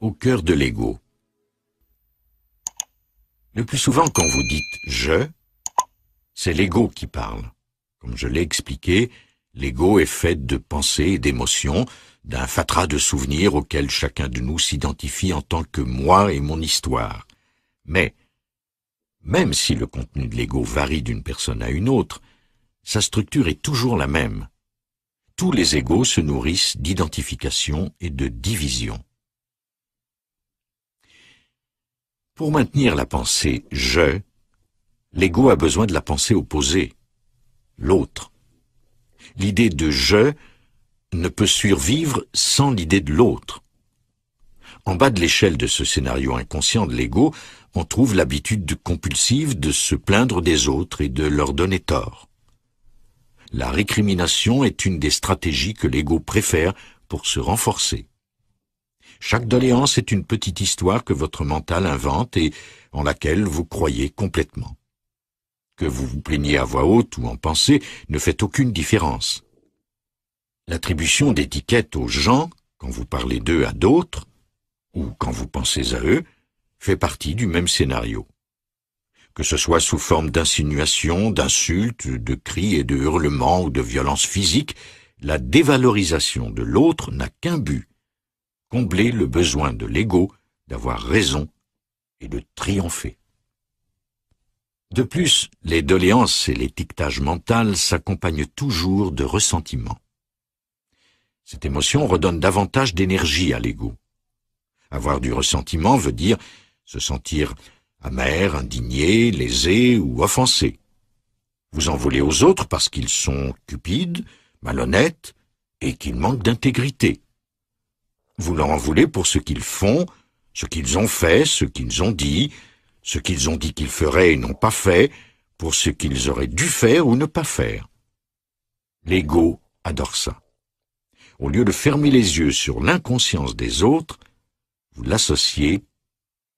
au cœur de l'ego. Le plus souvent quand vous dites « je », c'est l'ego qui parle. Comme je l'ai expliqué, l'ego est fait de pensées et d'émotions, d'un fatras de souvenirs auxquels chacun de nous s'identifie en tant que moi et mon histoire. Mais, même si le contenu de l'ego varie d'une personne à une autre, sa structure est toujours la même. Tous les égaux se nourrissent d'identification et de division. Pour maintenir la pensée « je », l'ego a besoin de la pensée opposée, l'autre. L'idée de « je » ne peut survivre sans l'idée de l'autre. En bas de l'échelle de ce scénario inconscient de l'ego, on trouve l'habitude compulsive de se plaindre des autres et de leur donner tort. La récrimination est une des stratégies que l'ego préfère pour se renforcer. Chaque doléance est une petite histoire que votre mental invente et en laquelle vous croyez complètement. Que vous vous plaigniez à voix haute ou en pensée ne fait aucune différence. L'attribution d'étiquettes aux gens, quand vous parlez d'eux à d'autres, ou quand vous pensez à eux, fait partie du même scénario. Que ce soit sous forme d'insinuations, d'insultes, de cris et de hurlements ou de violences physiques, la dévalorisation de l'autre n'a qu'un but, combler le besoin de l'ego d'avoir raison et de triompher. De plus, les doléances et les tictages mental s'accompagnent toujours de ressentiments. Cette émotion redonne davantage d'énergie à l'ego. Avoir du ressentiment veut dire se sentir amer, indigné, lésé ou offensé. Vous en voulez aux autres parce qu'ils sont cupides, malhonnêtes et qu'ils manquent d'intégrité. Vous leur en voulez pour ce qu'ils font, ce qu'ils ont fait, ce qu'ils ont dit, ce qu'ils ont dit qu'ils feraient et n'ont pas fait, pour ce qu'ils auraient dû faire ou ne pas faire. L'ego adore ça. Au lieu de fermer les yeux sur l'inconscience des autres, vous l'associez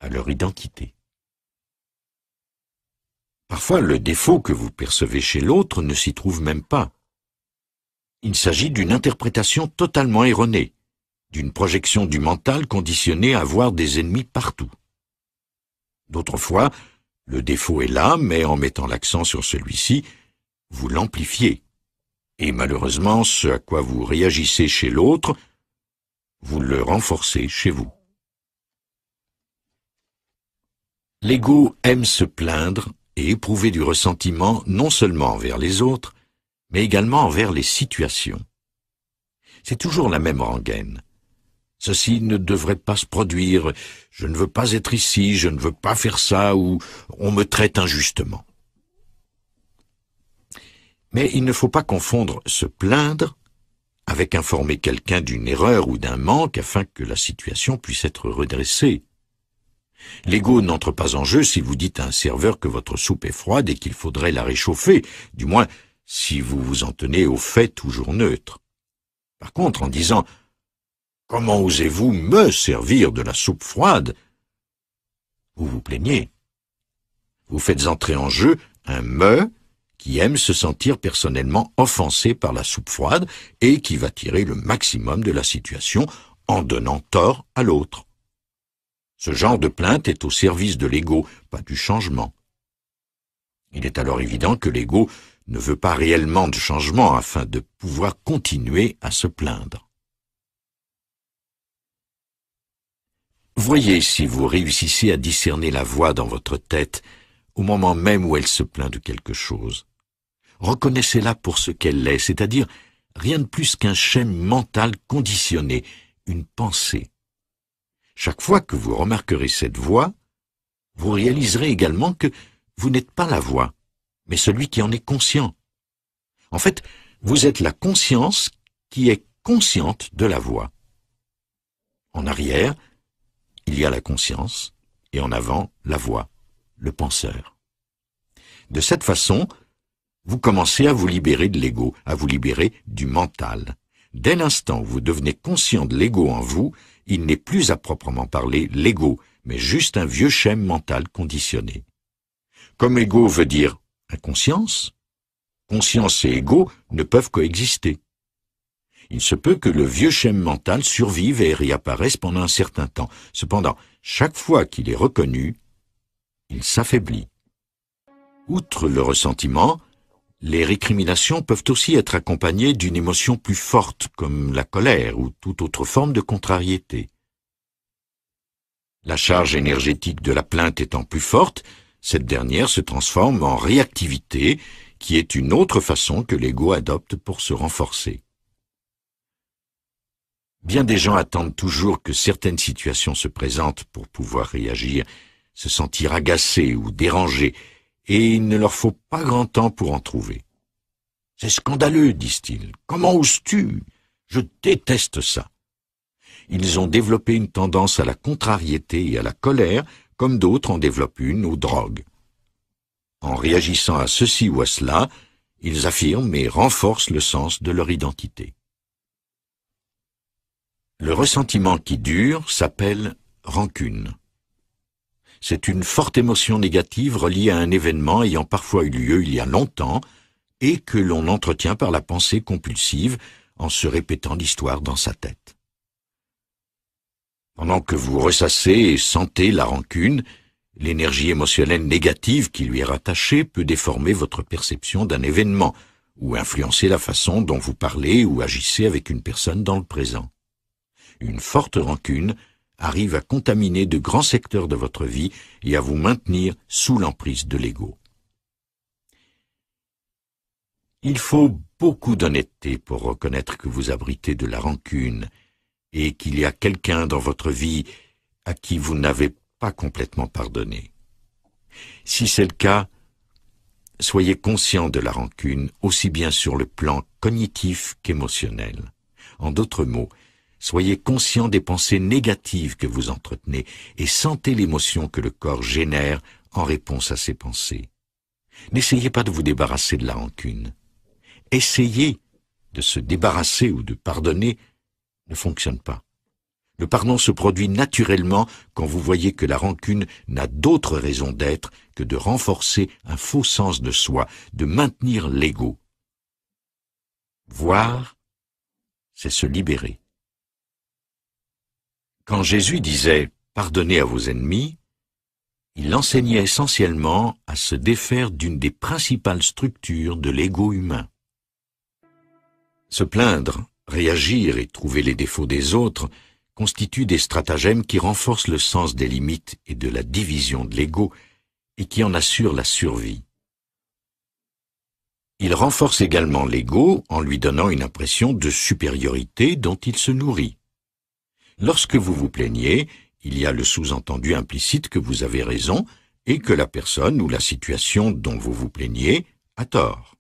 à leur identité. Parfois, le défaut que vous percevez chez l'autre ne s'y trouve même pas. Il s'agit d'une interprétation totalement erronée d'une projection du mental conditionnée à voir des ennemis partout. D'autres fois, le défaut est là, mais en mettant l'accent sur celui-ci, vous l'amplifiez. Et malheureusement, ce à quoi vous réagissez chez l'autre, vous le renforcez chez vous. L'ego aime se plaindre et éprouver du ressentiment non seulement envers les autres, mais également envers les situations. C'est toujours la même rengaine. Ceci ne devrait pas se produire. Je ne veux pas être ici, je ne veux pas faire ça, ou on me traite injustement. Mais il ne faut pas confondre se plaindre avec informer quelqu'un d'une erreur ou d'un manque afin que la situation puisse être redressée. L'ego n'entre pas en jeu si vous dites à un serveur que votre soupe est froide et qu'il faudrait la réchauffer, du moins si vous vous en tenez aux faits toujours neutres. Par contre, en disant Comment osez-vous me servir de la soupe froide Vous vous plaignez. Vous faites entrer en jeu un me qui aime se sentir personnellement offensé par la soupe froide et qui va tirer le maximum de la situation en donnant tort à l'autre. Ce genre de plainte est au service de l'ego, pas du changement. Il est alors évident que l'ego ne veut pas réellement de changement afin de pouvoir continuer à se plaindre. Voyez si vous réussissez à discerner la voix dans votre tête au moment même où elle se plaint de quelque chose. Reconnaissez-la pour ce qu'elle est, c'est-à-dire rien de plus qu'un schème mental conditionné, une pensée. Chaque fois que vous remarquerez cette voix, vous réaliserez également que vous n'êtes pas la voix, mais celui qui en est conscient. En fait, vous êtes la conscience qui est consciente de la voix. En arrière, il y a la conscience, et en avant, la voix, le penseur. De cette façon, vous commencez à vous libérer de l'ego, à vous libérer du mental. Dès l'instant où vous devenez conscient de l'ego en vous, il n'est plus à proprement parler l'ego, mais juste un vieux schème mental conditionné. Comme ego veut dire inconscience, conscience et ego ne peuvent coexister. Il se peut que le vieux schème mental survive et réapparaisse pendant un certain temps. Cependant, chaque fois qu'il est reconnu, il s'affaiblit. Outre le ressentiment, les récriminations peuvent aussi être accompagnées d'une émotion plus forte, comme la colère ou toute autre forme de contrariété. La charge énergétique de la plainte étant plus forte, cette dernière se transforme en réactivité, qui est une autre façon que l'ego adopte pour se renforcer. Bien des gens attendent toujours que certaines situations se présentent pour pouvoir réagir, se sentir agacés ou dérangés, et il ne leur faut pas grand temps pour en trouver. C'est scandaleux, disent-ils. Comment oses-tu Je déteste ça. Ils ont développé une tendance à la contrariété et à la colère, comme d'autres en développent une aux drogues. En réagissant à ceci ou à cela, ils affirment et renforcent le sens de leur identité. Le ressentiment qui dure s'appelle rancune. C'est une forte émotion négative reliée à un événement ayant parfois eu lieu il y a longtemps et que l'on entretient par la pensée compulsive en se répétant l'histoire dans sa tête. Pendant que vous ressassez et sentez la rancune, l'énergie émotionnelle négative qui lui est rattachée peut déformer votre perception d'un événement ou influencer la façon dont vous parlez ou agissez avec une personne dans le présent une forte rancune, arrive à contaminer de grands secteurs de votre vie et à vous maintenir sous l'emprise de l'ego. Il faut beaucoup d'honnêteté pour reconnaître que vous abritez de la rancune et qu'il y a quelqu'un dans votre vie à qui vous n'avez pas complètement pardonné. Si c'est le cas, soyez conscient de la rancune aussi bien sur le plan cognitif qu'émotionnel. En d'autres mots, Soyez conscient des pensées négatives que vous entretenez et sentez l'émotion que le corps génère en réponse à ces pensées. N'essayez pas de vous débarrasser de la rancune. Essayez de se débarrasser ou de pardonner ne fonctionne pas. Le pardon se produit naturellement quand vous voyez que la rancune n'a d'autre raison d'être que de renforcer un faux sens de soi, de maintenir l'ego. Voir, c'est se libérer. Quand Jésus disait « Pardonnez à vos ennemis », il enseignait essentiellement à se défaire d'une des principales structures de l'ego humain. Se plaindre, réagir et trouver les défauts des autres constituent des stratagèmes qui renforcent le sens des limites et de la division de l'ego et qui en assurent la survie. Il renforce également l'ego en lui donnant une impression de supériorité dont il se nourrit. Lorsque vous vous plaignez, il y a le sous-entendu implicite que vous avez raison et que la personne ou la situation dont vous vous plaignez a tort.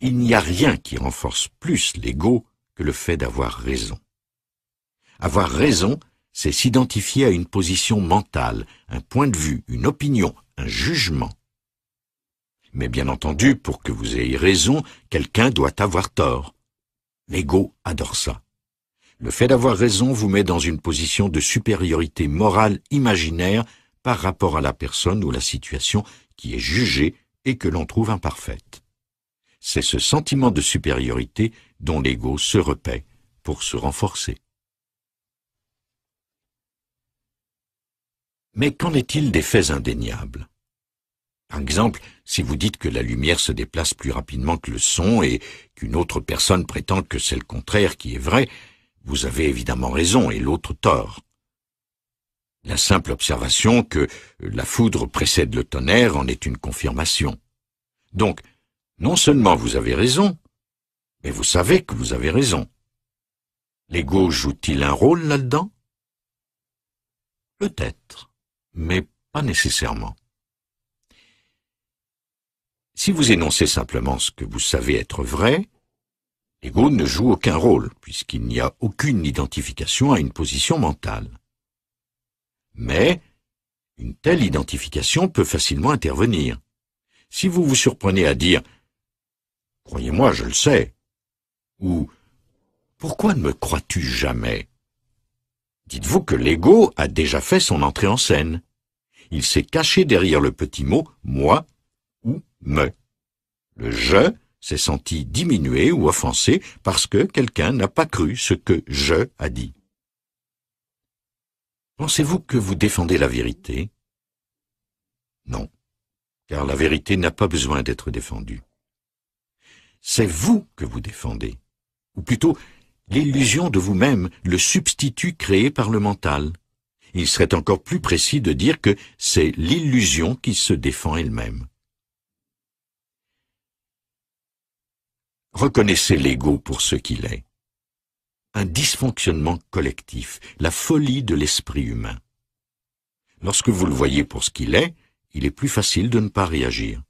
Il n'y a rien qui renforce plus l'ego que le fait d'avoir raison. Avoir raison, c'est s'identifier à une position mentale, un point de vue, une opinion, un jugement. Mais bien entendu, pour que vous ayez raison, quelqu'un doit avoir tort. L'ego adore ça. Le fait d'avoir raison vous met dans une position de supériorité morale imaginaire par rapport à la personne ou la situation qui est jugée et que l'on trouve imparfaite. C'est ce sentiment de supériorité dont l'ego se repaît pour se renforcer. Mais qu'en est-il des faits indéniables Par exemple, si vous dites que la lumière se déplace plus rapidement que le son et qu'une autre personne prétend que c'est le contraire qui est vrai, vous avez évidemment raison et l'autre tort. La simple observation que la foudre précède le tonnerre en est une confirmation. Donc, non seulement vous avez raison, mais vous savez que vous avez raison. L'ego joue-t-il un rôle là-dedans Peut-être, mais pas nécessairement. Si vous énoncez simplement ce que vous savez être vrai, L'ego ne joue aucun rôle, puisqu'il n'y a aucune identification à une position mentale. Mais une telle identification peut facilement intervenir. Si vous vous surprenez à dire ⁇ Croyez-moi, je le sais ⁇ ou ⁇ Pourquoi ne me crois-tu jamais ?⁇ Dites-vous que l'ego a déjà fait son entrée en scène. Il s'est caché derrière le petit mot ⁇ moi ⁇ ou ⁇ me ⁇ Le « je » s'est senti diminué ou offensé parce que quelqu'un n'a pas cru ce que je a dit. Pensez-vous que vous défendez la vérité Non, car la vérité n'a pas besoin d'être défendue. C'est vous que vous défendez, ou plutôt l'illusion de vous-même, le substitut créé par le mental. Il serait encore plus précis de dire que c'est l'illusion qui se défend elle-même. Reconnaissez l'ego pour ce qu'il est. Un dysfonctionnement collectif, la folie de l'esprit humain. Lorsque vous le voyez pour ce qu'il est, il est plus facile de ne pas réagir.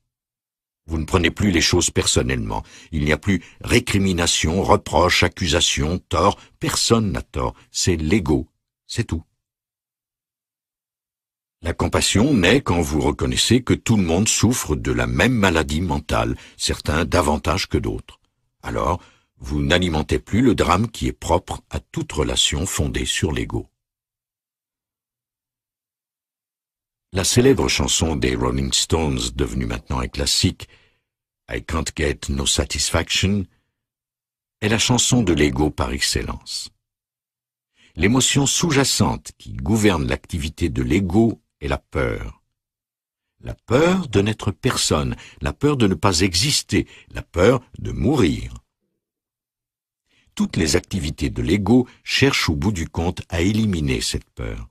Vous ne prenez plus les choses personnellement. Il n'y a plus récrimination, reproche, accusation, tort. Personne n'a tort. C'est l'ego. C'est tout. La compassion naît quand vous reconnaissez que tout le monde souffre de la même maladie mentale, certains davantage que d'autres. Alors, vous n'alimentez plus le drame qui est propre à toute relation fondée sur l'ego. La célèbre chanson des Rolling Stones, devenue maintenant un classique, I Can't Get No Satisfaction, est la chanson de l'ego par excellence. L'émotion sous-jacente qui gouverne l'activité de l'ego est la peur la peur de n'être personne, la peur de ne pas exister, la peur de mourir. Toutes les activités de l'ego cherchent au bout du compte à éliminer cette peur.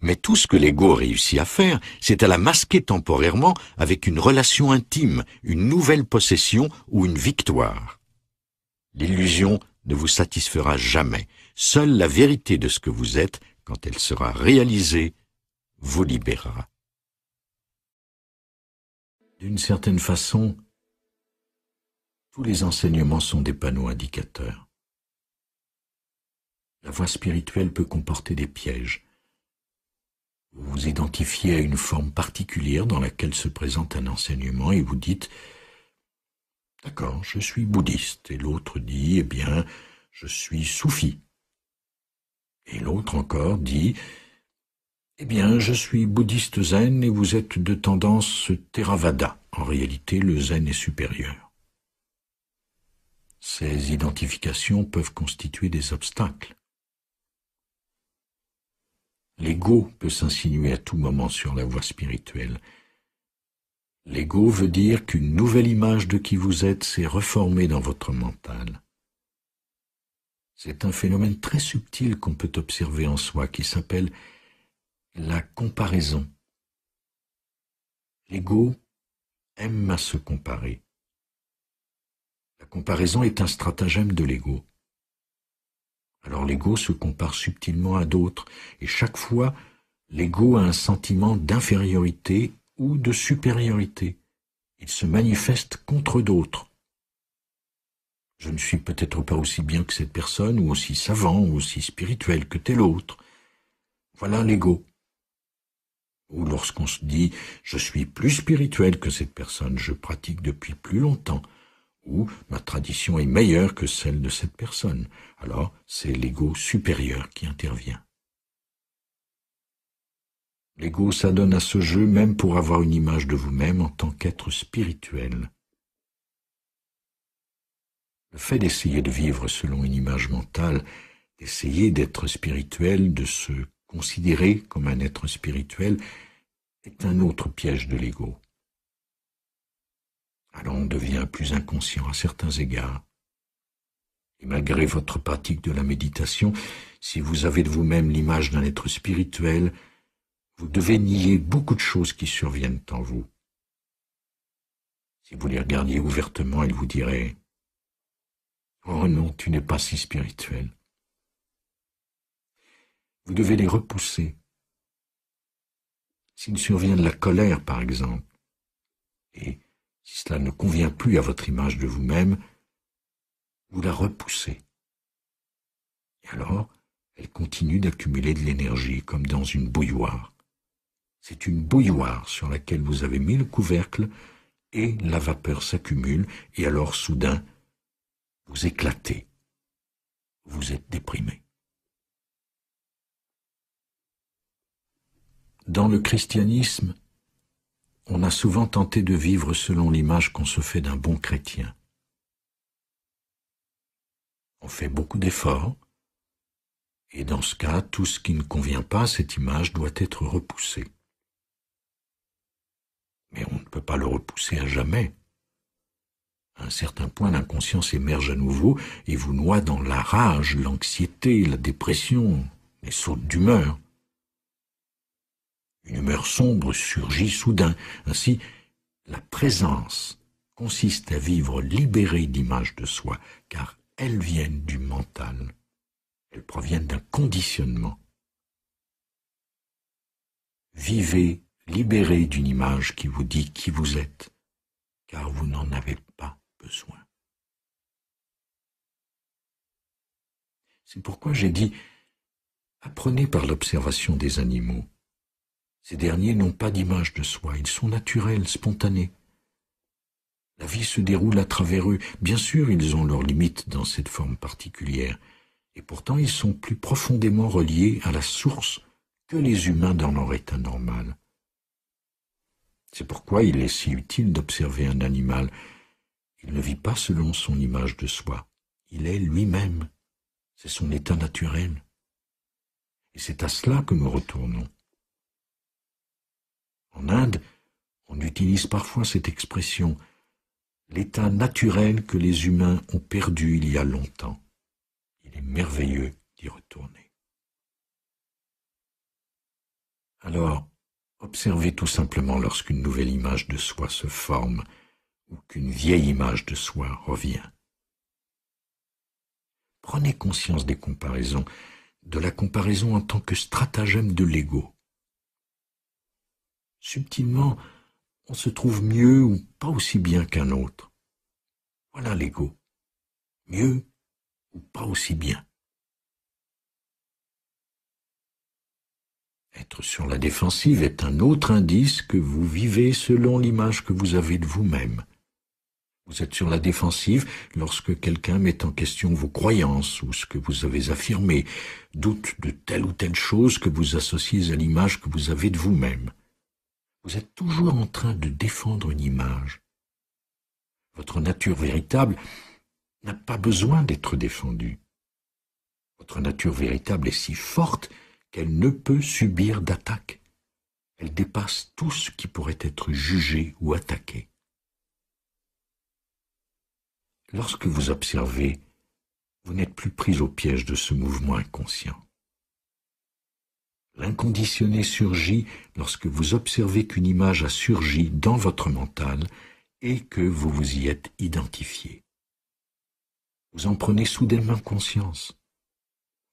Mais tout ce que l'ego réussit à faire, c'est à la masquer temporairement avec une relation intime, une nouvelle possession ou une victoire. L'illusion ne vous satisfera jamais. Seule la vérité de ce que vous êtes, quand elle sera réalisée, vous libérera. D'une certaine façon, tous les enseignements sont des panneaux indicateurs. La voie spirituelle peut comporter des pièges. Vous vous identifiez à une forme particulière dans laquelle se présente un enseignement et vous dites D'accord, je suis bouddhiste. Et l'autre dit Eh bien, je suis soufi. Et l'autre encore dit eh bien, je suis bouddhiste zen et vous êtes de tendance Theravada. En réalité, le zen est supérieur. Ces identifications peuvent constituer des obstacles. L'ego peut s'insinuer à tout moment sur la voie spirituelle. L'ego veut dire qu'une nouvelle image de qui vous êtes s'est reformée dans votre mental. C'est un phénomène très subtil qu'on peut observer en soi qui s'appelle la comparaison. L'ego aime à se comparer. La comparaison est un stratagème de l'ego. Alors l'ego se compare subtilement à d'autres, et chaque fois, l'ego a un sentiment d'infériorité ou de supériorité. Il se manifeste contre d'autres. Je ne suis peut-être pas aussi bien que cette personne, ou aussi savant, ou aussi spirituel que tel autre. Voilà l'ego ou lorsqu'on se dit je suis plus spirituel que cette personne, je pratique depuis plus longtemps, ou ma tradition est meilleure que celle de cette personne, alors c'est l'ego supérieur qui intervient. L'ego s'adonne à ce jeu même pour avoir une image de vous-même en tant qu'être spirituel. Le fait d'essayer de vivre selon une image mentale, d'essayer d'être spirituel, de se considéré comme un être spirituel est un autre piège de l'ego. Alors on devient plus inconscient à certains égards. Et malgré votre pratique de la méditation, si vous avez de vous-même l'image d'un être spirituel, vous devez nier beaucoup de choses qui surviennent en vous. Si vous les regardiez ouvertement, ils vous diraient ⁇ Oh non, tu n'es pas si spirituel ⁇ vous devez les repousser. S'il survient de la colère, par exemple, et si cela ne convient plus à votre image de vous-même, vous la repoussez. Et alors, elle continue d'accumuler de l'énergie comme dans une bouilloire. C'est une bouilloire sur laquelle vous avez mis le couvercle et la vapeur s'accumule et alors soudain, vous éclatez. Vous êtes déprimé. Dans le christianisme, on a souvent tenté de vivre selon l'image qu'on se fait d'un bon chrétien. On fait beaucoup d'efforts, et dans ce cas, tout ce qui ne convient pas à cette image doit être repoussé. Mais on ne peut pas le repousser à jamais. À un certain point, l'inconscience émerge à nouveau et vous noie dans la rage, l'anxiété, la dépression, les sautes d'humeur. Une humeur sombre surgit soudain. Ainsi, la présence consiste à vivre libérée d'images de soi, car elles viennent du mental. Elles proviennent d'un conditionnement. Vivez libéré d'une image qui vous dit qui vous êtes, car vous n'en avez pas besoin. C'est pourquoi j'ai dit, apprenez par l'observation des animaux. Ces derniers n'ont pas d'image de soi, ils sont naturels, spontanés. La vie se déroule à travers eux. Bien sûr, ils ont leurs limites dans cette forme particulière, et pourtant ils sont plus profondément reliés à la source que les humains dans leur état normal. C'est pourquoi il est si utile d'observer un animal. Il ne vit pas selon son image de soi. Il est lui-même. C'est son état naturel. Et c'est à cela que nous retournons. En Inde, on utilise parfois cette expression l'état naturel que les humains ont perdu il y a longtemps. Il est merveilleux d'y retourner. Alors, observez tout simplement lorsqu'une nouvelle image de soi se forme ou qu'une vieille image de soi revient. Prenez conscience des comparaisons, de la comparaison en tant que stratagème de l'ego subtilement, on se trouve mieux ou pas aussi bien qu'un autre. Voilà l'ego. Mieux ou pas aussi bien. Être sur la défensive est un autre indice que vous vivez selon l'image que vous avez de vous-même. Vous êtes sur la défensive lorsque quelqu'un met en question vos croyances ou ce que vous avez affirmé, doute de telle ou telle chose que vous associez à l'image que vous avez de vous-même. Vous êtes toujours en train de défendre une image. Votre nature véritable n'a pas besoin d'être défendue. Votre nature véritable est si forte qu'elle ne peut subir d'attaque. Elle dépasse tout ce qui pourrait être jugé ou attaqué. Lorsque vous observez, vous n'êtes plus pris au piège de ce mouvement inconscient. L'inconditionné surgit lorsque vous observez qu'une image a surgi dans votre mental et que vous vous y êtes identifié. Vous en prenez soudainement conscience.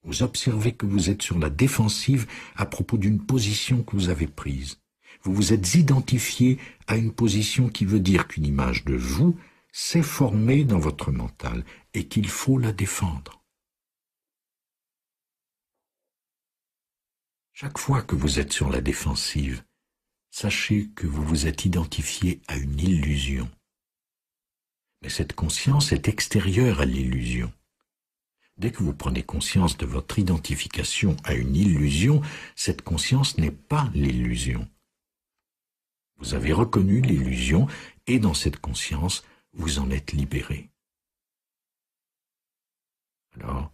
Vous observez que vous êtes sur la défensive à propos d'une position que vous avez prise. Vous vous êtes identifié à une position qui veut dire qu'une image de vous s'est formée dans votre mental et qu'il faut la défendre. Chaque fois que vous êtes sur la défensive, sachez que vous vous êtes identifié à une illusion. Mais cette conscience est extérieure à l'illusion. Dès que vous prenez conscience de votre identification à une illusion, cette conscience n'est pas l'illusion. Vous avez reconnu l'illusion et dans cette conscience, vous en êtes libéré. Alors,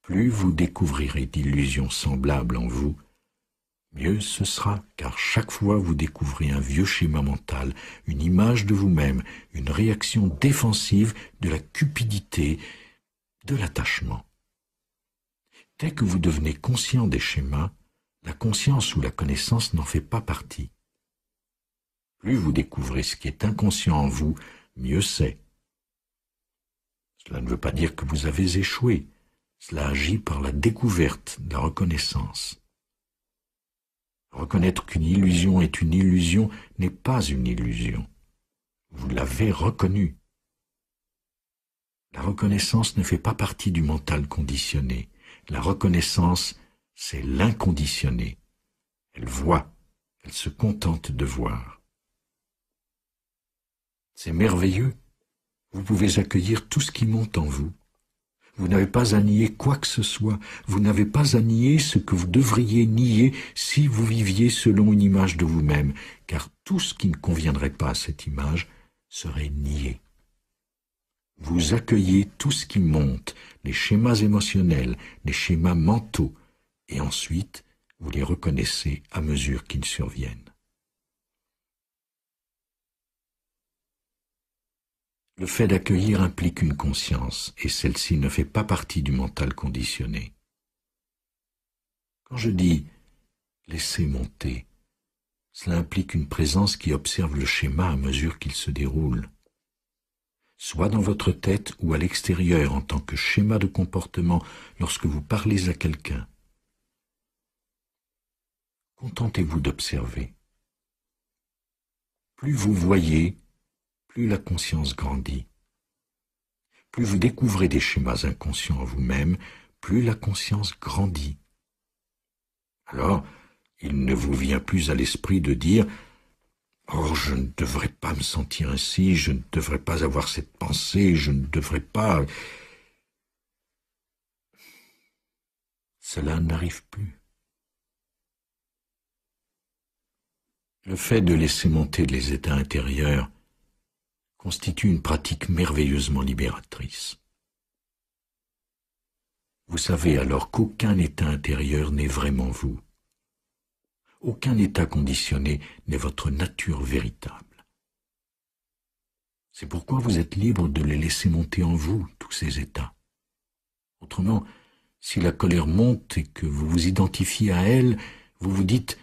plus vous découvrirez d'illusions semblables en vous, mieux ce sera, car chaque fois vous découvrez un vieux schéma mental, une image de vous-même, une réaction défensive de la cupidité, de l'attachement. Dès que vous devenez conscient des schémas, la conscience ou la connaissance n'en fait pas partie. Plus vous découvrez ce qui est inconscient en vous, mieux c'est. Cela ne veut pas dire que vous avez échoué, cela agit par la découverte, de la reconnaissance. Reconnaître qu'une illusion est une illusion n'est pas une illusion. Vous l'avez reconnue. La reconnaissance ne fait pas partie du mental conditionné. La reconnaissance, c'est l'inconditionné. Elle voit, elle se contente de voir. C'est merveilleux. Vous pouvez accueillir tout ce qui monte en vous. Vous n'avez pas à nier quoi que ce soit. Vous n'avez pas à nier ce que vous devriez nier si vous viviez selon une image de vous-même, car tout ce qui ne conviendrait pas à cette image serait nié. Vous accueillez tout ce qui monte, les schémas émotionnels, les schémas mentaux, et ensuite vous les reconnaissez à mesure qu'ils surviennent. Le fait d'accueillir implique une conscience, et celle-ci ne fait pas partie du mental conditionné. Quand je dis Laissez monter, cela implique une présence qui observe le schéma à mesure qu'il se déroule, soit dans votre tête ou à l'extérieur en tant que schéma de comportement lorsque vous parlez à quelqu'un. Contentez-vous d'observer. Plus vous voyez, la conscience grandit. Plus vous découvrez des schémas inconscients en vous-même, plus la conscience grandit. Alors, il ne vous vient plus à l'esprit de dire oh, je ne devrais pas me sentir ainsi, je ne devrais pas avoir cette pensée, je ne devrais pas. Cela n'arrive plus. Le fait de laisser monter les états intérieurs constitue une pratique merveilleusement libératrice. Vous savez alors qu'aucun état intérieur n'est vraiment vous. Aucun état conditionné n'est votre nature véritable. C'est pourquoi vous êtes libre de les laisser monter en vous, tous ces états. Autrement, si la colère monte et que vous vous identifiez à elle, vous vous dites ⁇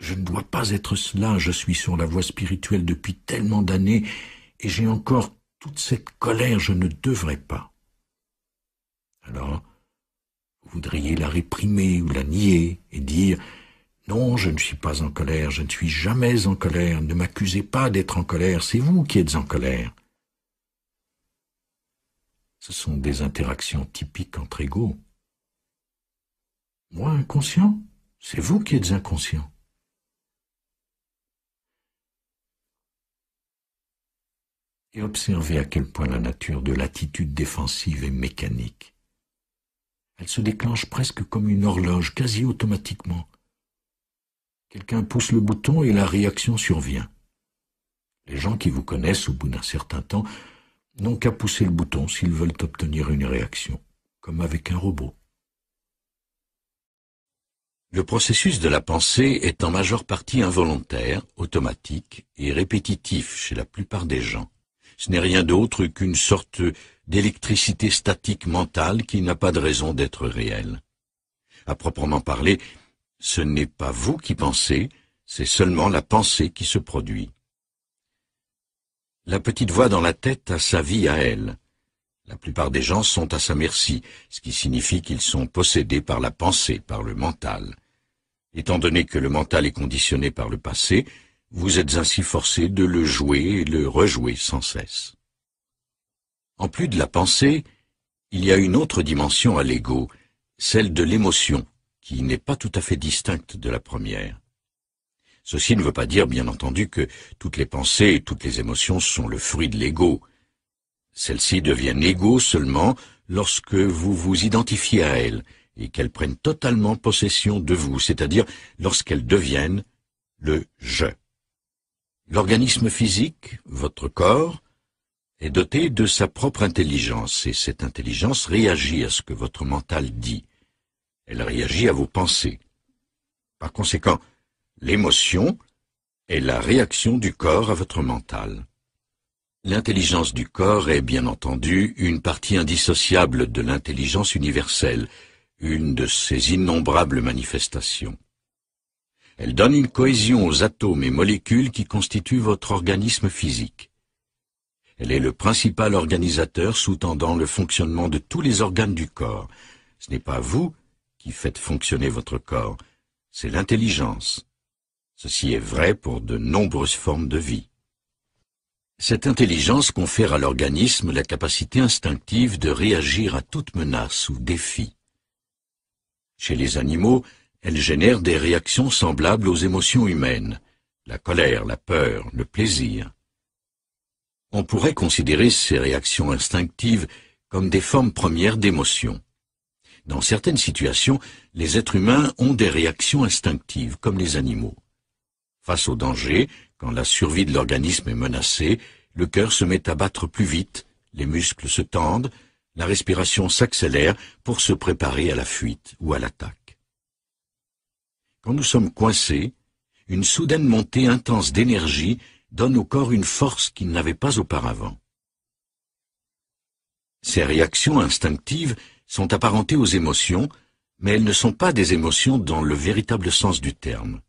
Je ne dois pas être cela, je suis sur la voie spirituelle depuis tellement d'années et j'ai encore toute cette colère, je ne devrais pas. Alors, vous voudriez la réprimer ou la nier et dire Non, je ne suis pas en colère, je ne suis jamais en colère, ne m'accusez pas d'être en colère, c'est vous qui êtes en colère. Ce sont des interactions typiques entre égaux. Moi inconscient, c'est vous qui êtes inconscient. et observez à quel point la nature de l'attitude défensive est mécanique. Elle se déclenche presque comme une horloge, quasi automatiquement. Quelqu'un pousse le bouton et la réaction survient. Les gens qui vous connaissent au bout d'un certain temps n'ont qu'à pousser le bouton s'ils veulent obtenir une réaction, comme avec un robot. Le processus de la pensée est en majeure partie involontaire, automatique et répétitif chez la plupart des gens. Ce n'est rien d'autre qu'une sorte d'électricité statique mentale qui n'a pas de raison d'être réelle. À proprement parler, ce n'est pas vous qui pensez, c'est seulement la pensée qui se produit. La petite voix dans la tête a sa vie à elle. La plupart des gens sont à sa merci, ce qui signifie qu'ils sont possédés par la pensée, par le mental. Étant donné que le mental est conditionné par le passé, vous êtes ainsi forcé de le jouer et le rejouer sans cesse. En plus de la pensée, il y a une autre dimension à l'ego, celle de l'émotion, qui n'est pas tout à fait distincte de la première. Ceci ne veut pas dire, bien entendu, que toutes les pensées et toutes les émotions sont le fruit de l'ego. Celles-ci deviennent égaux seulement lorsque vous vous identifiez à elles et qu'elles prennent totalement possession de vous, c'est-à-dire lorsqu'elles deviennent le « je ». L'organisme physique, votre corps, est doté de sa propre intelligence, et cette intelligence réagit à ce que votre mental dit. Elle réagit à vos pensées. Par conséquent, l'émotion est la réaction du corps à votre mental. L'intelligence du corps est bien entendu une partie indissociable de l'intelligence universelle, une de ses innombrables manifestations. Elle donne une cohésion aux atomes et molécules qui constituent votre organisme physique. Elle est le principal organisateur sous-tendant le fonctionnement de tous les organes du corps. Ce n'est pas vous qui faites fonctionner votre corps, c'est l'intelligence. Ceci est vrai pour de nombreuses formes de vie. Cette intelligence confère à l'organisme la capacité instinctive de réagir à toute menace ou défi. Chez les animaux, elles génèrent des réactions semblables aux émotions humaines, la colère, la peur, le plaisir. On pourrait considérer ces réactions instinctives comme des formes premières d'émotions. Dans certaines situations, les êtres humains ont des réactions instinctives, comme les animaux. Face au danger, quand la survie de l'organisme est menacée, le cœur se met à battre plus vite, les muscles se tendent, la respiration s'accélère pour se préparer à la fuite ou à l'attaque. Quand nous sommes coincés, une soudaine montée intense d'énergie donne au corps une force qu'il n'avait pas auparavant. Ces réactions instinctives sont apparentées aux émotions, mais elles ne sont pas des émotions dans le véritable sens du terme.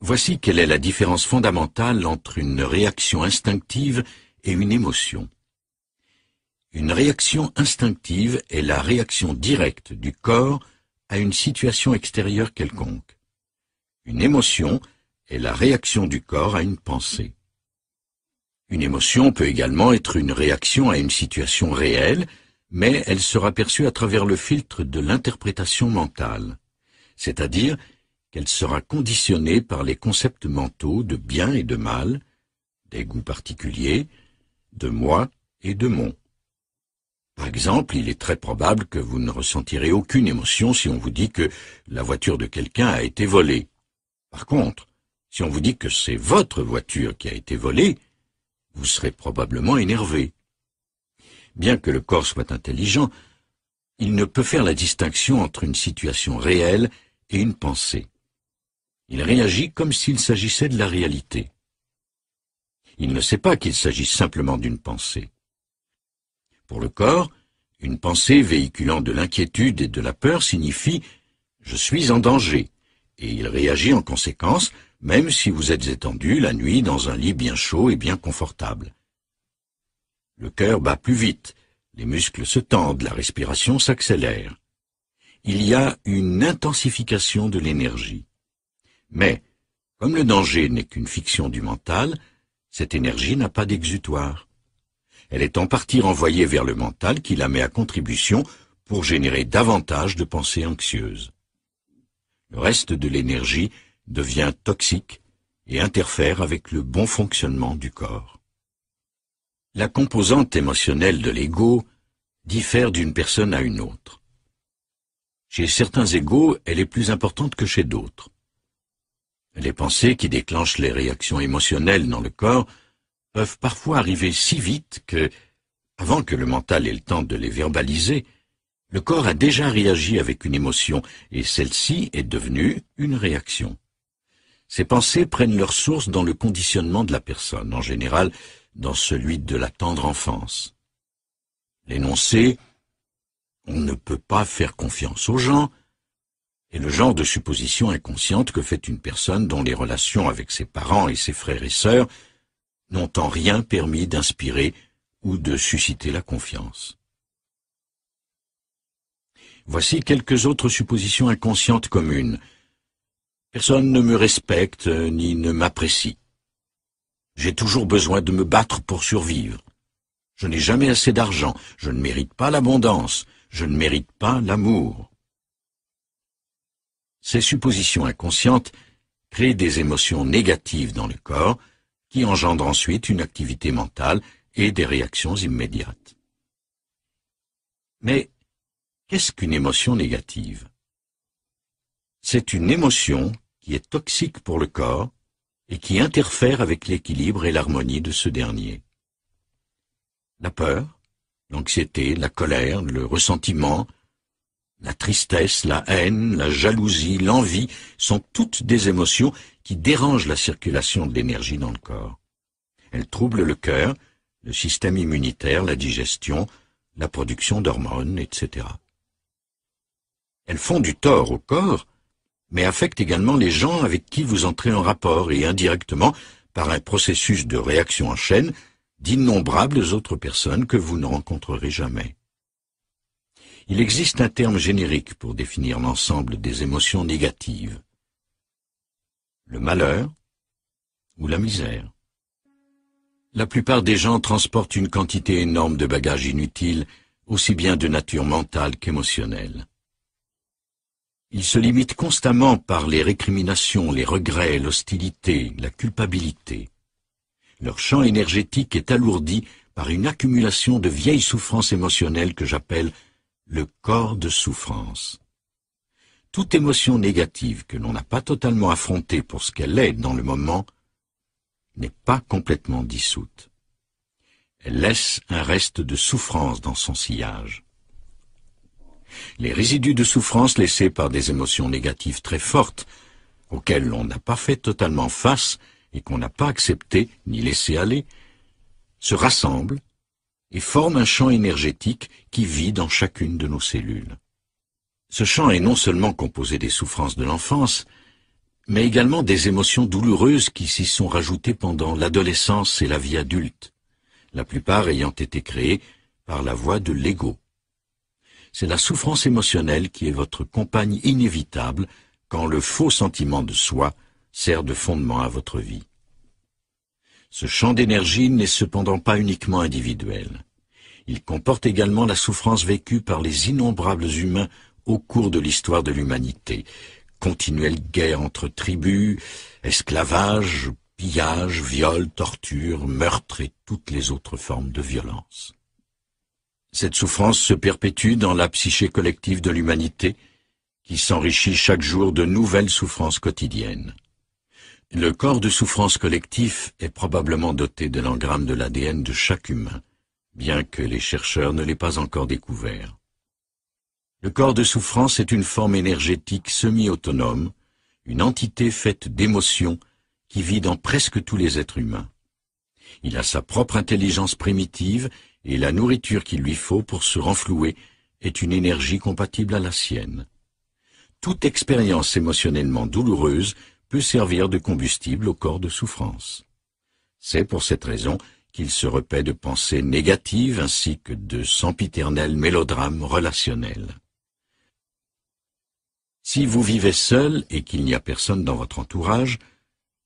Voici quelle est la différence fondamentale entre une réaction instinctive et une émotion. Une réaction instinctive est la réaction directe du corps à une situation extérieure quelconque. Une émotion est la réaction du corps à une pensée. Une émotion peut également être une réaction à une situation réelle, mais elle sera perçue à travers le filtre de l'interprétation mentale, c'est-à-dire qu'elle sera conditionnée par les concepts mentaux de bien et de mal, des goûts particuliers, de moi et de mon. Par exemple, il est très probable que vous ne ressentirez aucune émotion si on vous dit que la voiture de quelqu'un a été volée. Par contre, si on vous dit que c'est votre voiture qui a été volée, vous serez probablement énervé. Bien que le corps soit intelligent, il ne peut faire la distinction entre une situation réelle et une pensée. Il réagit comme s'il s'agissait de la réalité. Il ne sait pas qu'il s'agit simplement d'une pensée. Pour le corps, une pensée véhiculant de l'inquiétude et de la peur signifie ⁇ Je suis en danger ⁇ et il réagit en conséquence, même si vous êtes étendu la nuit dans un lit bien chaud et bien confortable. Le cœur bat plus vite, les muscles se tendent, la respiration s'accélère. Il y a une intensification de l'énergie. Mais, comme le danger n'est qu'une fiction du mental, cette énergie n'a pas d'exutoire. Elle est en partie renvoyée vers le mental qui la met à contribution pour générer davantage de pensées anxieuses. Le reste de l'énergie devient toxique et interfère avec le bon fonctionnement du corps. La composante émotionnelle de l'ego diffère d'une personne à une autre. Chez certains égaux, elle est plus importante que chez d'autres. Les pensées qui déclenchent les réactions émotionnelles dans le corps peuvent parfois arriver si vite que, avant que le mental ait le temps de les verbaliser, le corps a déjà réagi avec une émotion, et celle-ci est devenue une réaction. Ces pensées prennent leur source dans le conditionnement de la personne, en général dans celui de la tendre enfance. L'énoncé « on ne peut pas faire confiance aux gens » est le genre de supposition inconsciente que fait une personne dont les relations avec ses parents et ses frères et sœurs n'ont en rien permis d'inspirer ou de susciter la confiance. Voici quelques autres suppositions inconscientes communes. Personne ne me respecte ni ne m'apprécie. J'ai toujours besoin de me battre pour survivre. Je n'ai jamais assez d'argent, je ne mérite pas l'abondance, je ne mérite pas l'amour. Ces suppositions inconscientes créent des émotions négatives dans le corps, qui engendre ensuite une activité mentale et des réactions immédiates. Mais qu'est-ce qu'une émotion négative C'est une émotion qui est toxique pour le corps et qui interfère avec l'équilibre et l'harmonie de ce dernier. La peur, l'anxiété, la colère, le ressentiment, la tristesse, la haine, la jalousie, l'envie sont toutes des émotions qui dérange la circulation de l'énergie dans le corps. Elle trouble le cœur, le système immunitaire, la digestion, la production d'hormones, etc. Elles font du tort au corps, mais affectent également les gens avec qui vous entrez en rapport et indirectement, par un processus de réaction en chaîne, d'innombrables autres personnes que vous ne rencontrerez jamais. Il existe un terme générique pour définir l'ensemble des émotions négatives le malheur ou la misère. La plupart des gens transportent une quantité énorme de bagages inutiles, aussi bien de nature mentale qu'émotionnelle. Ils se limitent constamment par les récriminations, les regrets, l'hostilité, la culpabilité. Leur champ énergétique est alourdi par une accumulation de vieilles souffrances émotionnelles que j'appelle le corps de souffrance toute émotion négative que l'on n'a pas totalement affrontée pour ce qu'elle est dans le moment n'est pas complètement dissoute. Elle laisse un reste de souffrance dans son sillage. Les résidus de souffrance laissés par des émotions négatives très fortes, auxquelles l'on n'a pas fait totalement face et qu'on n'a pas accepté ni laissé aller, se rassemblent et forment un champ énergétique qui vit dans chacune de nos cellules. Ce champ est non seulement composé des souffrances de l'enfance, mais également des émotions douloureuses qui s'y sont rajoutées pendant l'adolescence et la vie adulte, la plupart ayant été créées par la voie de l'ego. C'est la souffrance émotionnelle qui est votre compagne inévitable quand le faux sentiment de soi sert de fondement à votre vie. Ce champ d'énergie n'est cependant pas uniquement individuel. Il comporte également la souffrance vécue par les innombrables humains au cours de l'histoire de l'humanité. Continuelle guerre entre tribus, esclavage, pillage, viol, torture, meurtre et toutes les autres formes de violence. Cette souffrance se perpétue dans la psyché collective de l'humanité, qui s'enrichit chaque jour de nouvelles souffrances quotidiennes. Le corps de souffrance collectif est probablement doté de l'engramme de l'ADN de chaque humain, bien que les chercheurs ne l'aient pas encore découvert. Le corps de souffrance est une forme énergétique semi-autonome, une entité faite d'émotions qui vit dans presque tous les êtres humains. Il a sa propre intelligence primitive et la nourriture qu'il lui faut pour se renflouer est une énergie compatible à la sienne. Toute expérience émotionnellement douloureuse peut servir de combustible au corps de souffrance. C'est pour cette raison qu'il se repaît de pensées négatives ainsi que de sempiternels mélodrames relationnels. Si vous vivez seul et qu'il n'y a personne dans votre entourage,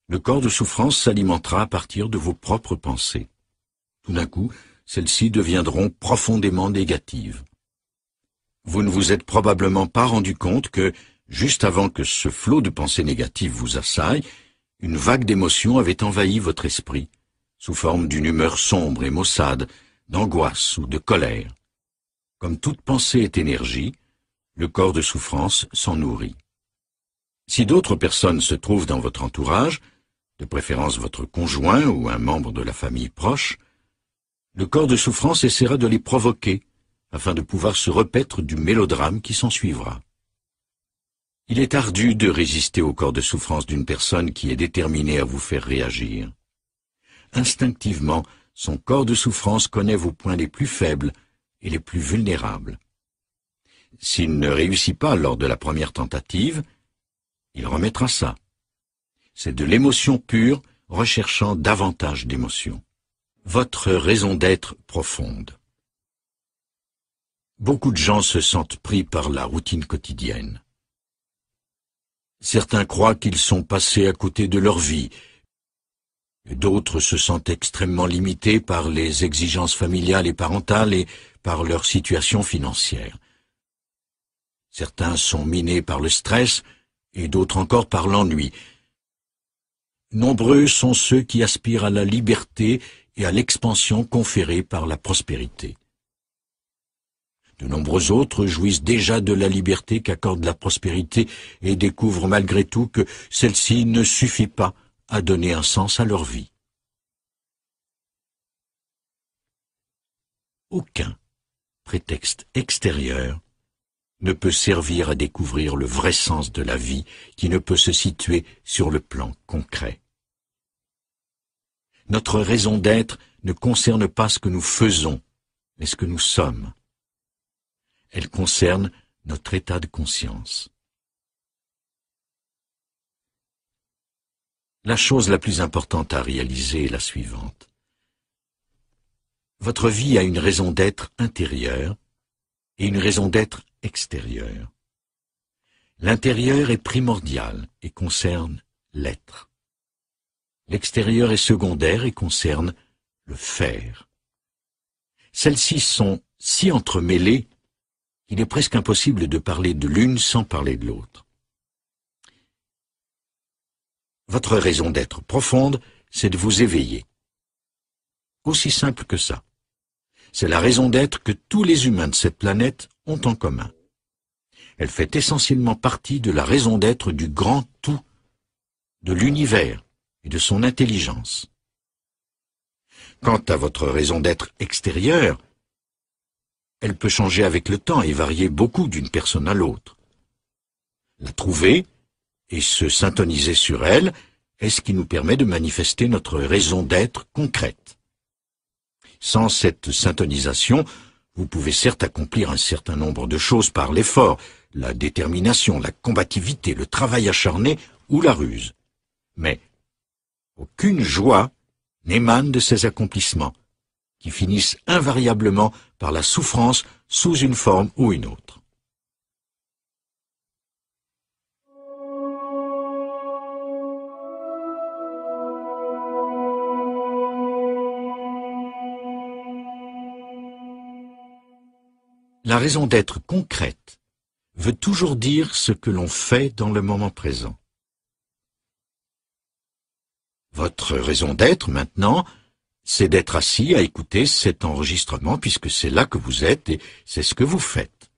le corps de souffrance s'alimentera à partir de vos propres pensées. Tout d'un coup, celles-ci deviendront profondément négatives. Vous ne vous êtes probablement pas rendu compte que, juste avant que ce flot de pensées négatives vous assaille, une vague d'émotions avait envahi votre esprit, sous forme d'une humeur sombre et maussade, d'angoisse ou de colère. Comme toute pensée est énergie, le corps de souffrance s'en nourrit. Si d'autres personnes se trouvent dans votre entourage, de préférence votre conjoint ou un membre de la famille proche, le corps de souffrance essaiera de les provoquer, afin de pouvoir se repaître du mélodrame qui s'ensuivra. Il est ardu de résister au corps de souffrance d'une personne qui est déterminée à vous faire réagir. Instinctivement, son corps de souffrance connaît vos points les plus faibles et les plus vulnérables. S'il ne réussit pas lors de la première tentative, il remettra ça. C'est de l'émotion pure, recherchant davantage d'émotion. Votre raison d'être profonde. Beaucoup de gens se sentent pris par la routine quotidienne. Certains croient qu'ils sont passés à côté de leur vie. D'autres se sentent extrêmement limités par les exigences familiales et parentales et par leur situation financière. Certains sont minés par le stress et d'autres encore par l'ennui. Nombreux sont ceux qui aspirent à la liberté et à l'expansion conférée par la prospérité. De nombreux autres jouissent déjà de la liberté qu'accorde la prospérité et découvrent malgré tout que celle-ci ne suffit pas à donner un sens à leur vie. Aucun prétexte extérieur ne peut servir à découvrir le vrai sens de la vie qui ne peut se situer sur le plan concret. Notre raison d'être ne concerne pas ce que nous faisons, mais ce que nous sommes. Elle concerne notre état de conscience. La chose la plus importante à réaliser est la suivante. Votre vie a une raison d'être intérieure et une raison d'être Extérieur. L'intérieur est primordial et concerne l'être. L'extérieur est secondaire et concerne le faire. Celles-ci sont si entremêlées qu'il est presque impossible de parler de l'une sans parler de l'autre. Votre raison d'être profonde, c'est de vous éveiller. Aussi simple que ça. C'est la raison d'être que tous les humains de cette planète ont en commun. Elle fait essentiellement partie de la raison d'être du grand tout, de l'univers et de son intelligence. Quant à votre raison d'être extérieure, elle peut changer avec le temps et varier beaucoup d'une personne à l'autre. La trouver et se syntoniser sur elle est ce qui nous permet de manifester notre raison d'être concrète. Sans cette syntonisation, vous pouvez certes accomplir un certain nombre de choses par l'effort, la détermination, la combativité, le travail acharné ou la ruse. Mais aucune joie n'émane de ces accomplissements, qui finissent invariablement par la souffrance sous une forme ou une autre. La raison d'être concrète veut toujours dire ce que l'on fait dans le moment présent. Votre raison d'être maintenant, c'est d'être assis à écouter cet enregistrement puisque c'est là que vous êtes et c'est ce que vous faites.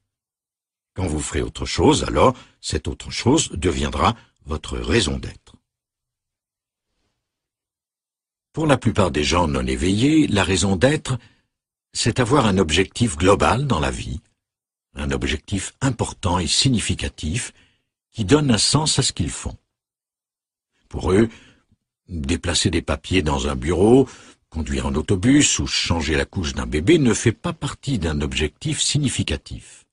Quand vous ferez autre chose, alors cette autre chose deviendra votre raison d'être. Pour la plupart des gens non éveillés, la raison d'être, c'est avoir un objectif global dans la vie, un objectif important et significatif qui donne un sens à ce qu'ils font. Pour eux, déplacer des papiers dans un bureau, conduire un autobus ou changer la couche d'un bébé ne fait pas partie d'un objectif significatif.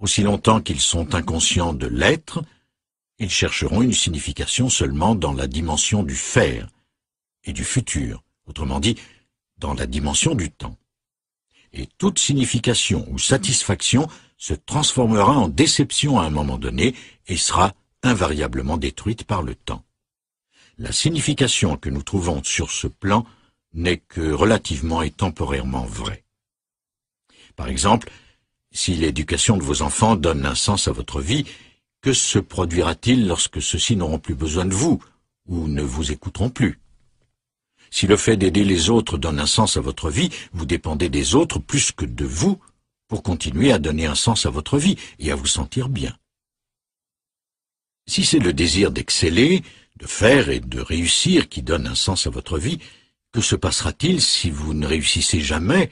Aussi longtemps qu'ils sont inconscients de l'être, ils chercheront une signification seulement dans la dimension du faire et du futur, autrement dit, dans la dimension du temps. Et toute signification ou satisfaction se transformera en déception à un moment donné et sera invariablement détruite par le temps. La signification que nous trouvons sur ce plan n'est que relativement et temporairement vraie. Par exemple, si l'éducation de vos enfants donne un sens à votre vie, que se produira-t-il lorsque ceux-ci n'auront plus besoin de vous ou ne vous écouteront plus si le fait d'aider les autres donne un sens à votre vie, vous dépendez des autres plus que de vous pour continuer à donner un sens à votre vie et à vous sentir bien. Si c'est le désir d'exceller, de faire et de réussir qui donne un sens à votre vie, que se passera-t-il si vous ne réussissez jamais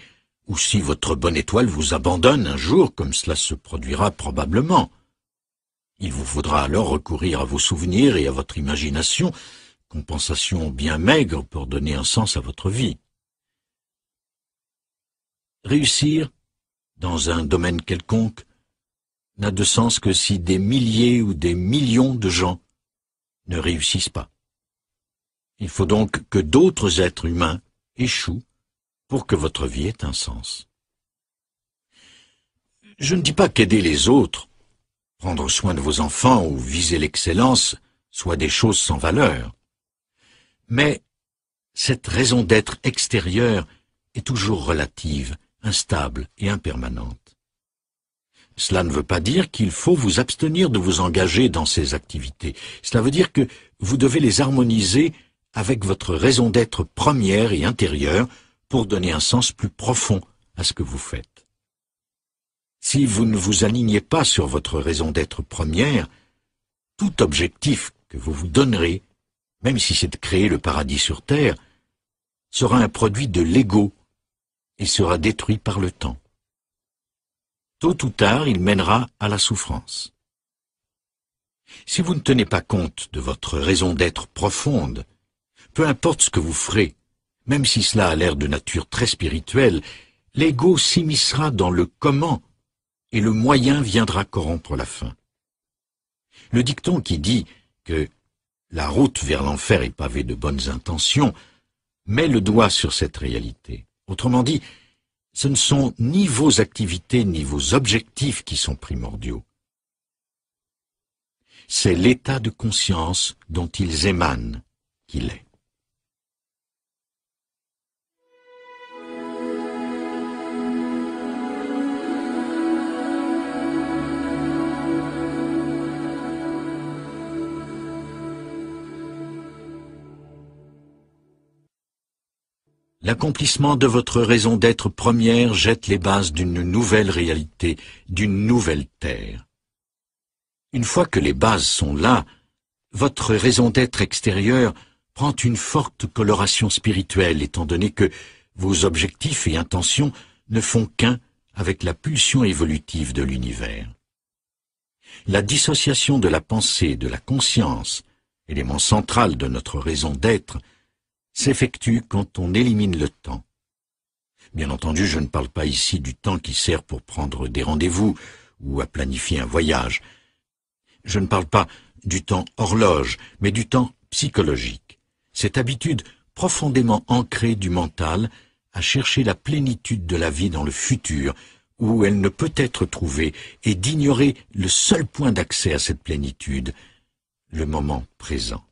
ou si votre bonne étoile vous abandonne un jour comme cela se produira probablement Il vous faudra alors recourir à vos souvenirs et à votre imagination compensation bien maigre pour donner un sens à votre vie. Réussir, dans un domaine quelconque, n'a de sens que si des milliers ou des millions de gens ne réussissent pas. Il faut donc que d'autres êtres humains échouent pour que votre vie ait un sens. Je ne dis pas qu'aider les autres, prendre soin de vos enfants ou viser l'excellence, soient des choses sans valeur. Mais cette raison d'être extérieure est toujours relative, instable et impermanente. Cela ne veut pas dire qu'il faut vous abstenir de vous engager dans ces activités. Cela veut dire que vous devez les harmoniser avec votre raison d'être première et intérieure pour donner un sens plus profond à ce que vous faites. Si vous ne vous alignez pas sur votre raison d'être première, tout objectif que vous vous donnerez même si c'est de créer le paradis sur terre, sera un produit de l'ego et sera détruit par le temps. Tôt ou tard, il mènera à la souffrance. Si vous ne tenez pas compte de votre raison d'être profonde, peu importe ce que vous ferez, même si cela a l'air de nature très spirituelle, l'ego s'immiscera dans le comment et le moyen viendra corrompre la fin. Le dicton qui dit que la route vers l'enfer est pavée de bonnes intentions, met le doigt sur cette réalité. Autrement dit, ce ne sont ni vos activités ni vos objectifs qui sont primordiaux. C'est l'état de conscience dont ils émanent qu'il est. L'accomplissement de votre raison d'être première jette les bases d'une nouvelle réalité, d'une nouvelle terre. Une fois que les bases sont là, votre raison d'être extérieure prend une forte coloration spirituelle étant donné que vos objectifs et intentions ne font qu'un avec la pulsion évolutive de l'univers. La dissociation de la pensée, de la conscience, élément central de notre raison d'être, s'effectue quand on élimine le temps. Bien entendu, je ne parle pas ici du temps qui sert pour prendre des rendez-vous ou à planifier un voyage. Je ne parle pas du temps horloge, mais du temps psychologique. Cette habitude profondément ancrée du mental à chercher la plénitude de la vie dans le futur, où elle ne peut être trouvée, et d'ignorer le seul point d'accès à cette plénitude, le moment présent.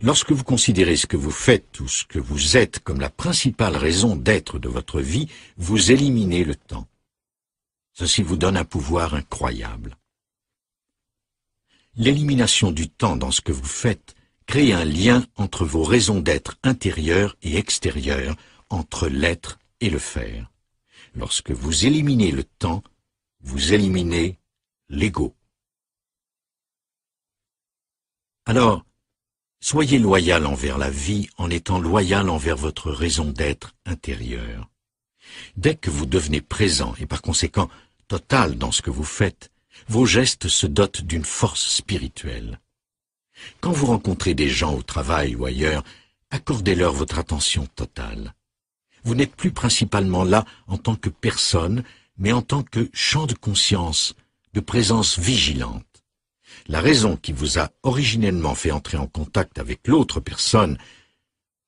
Lorsque vous considérez ce que vous faites ou ce que vous êtes comme la principale raison d'être de votre vie, vous éliminez le temps. Ceci vous donne un pouvoir incroyable. L'élimination du temps dans ce que vous faites crée un lien entre vos raisons d'être intérieures et extérieures, entre l'être et le faire. Lorsque vous éliminez le temps, vous éliminez l'ego. Alors, Soyez loyal envers la vie en étant loyal envers votre raison d'être intérieure. Dès que vous devenez présent et par conséquent total dans ce que vous faites, vos gestes se dotent d'une force spirituelle. Quand vous rencontrez des gens au travail ou ailleurs, accordez-leur votre attention totale. Vous n'êtes plus principalement là en tant que personne, mais en tant que champ de conscience, de présence vigilante la raison qui vous a originellement fait entrer en contact avec l'autre personne,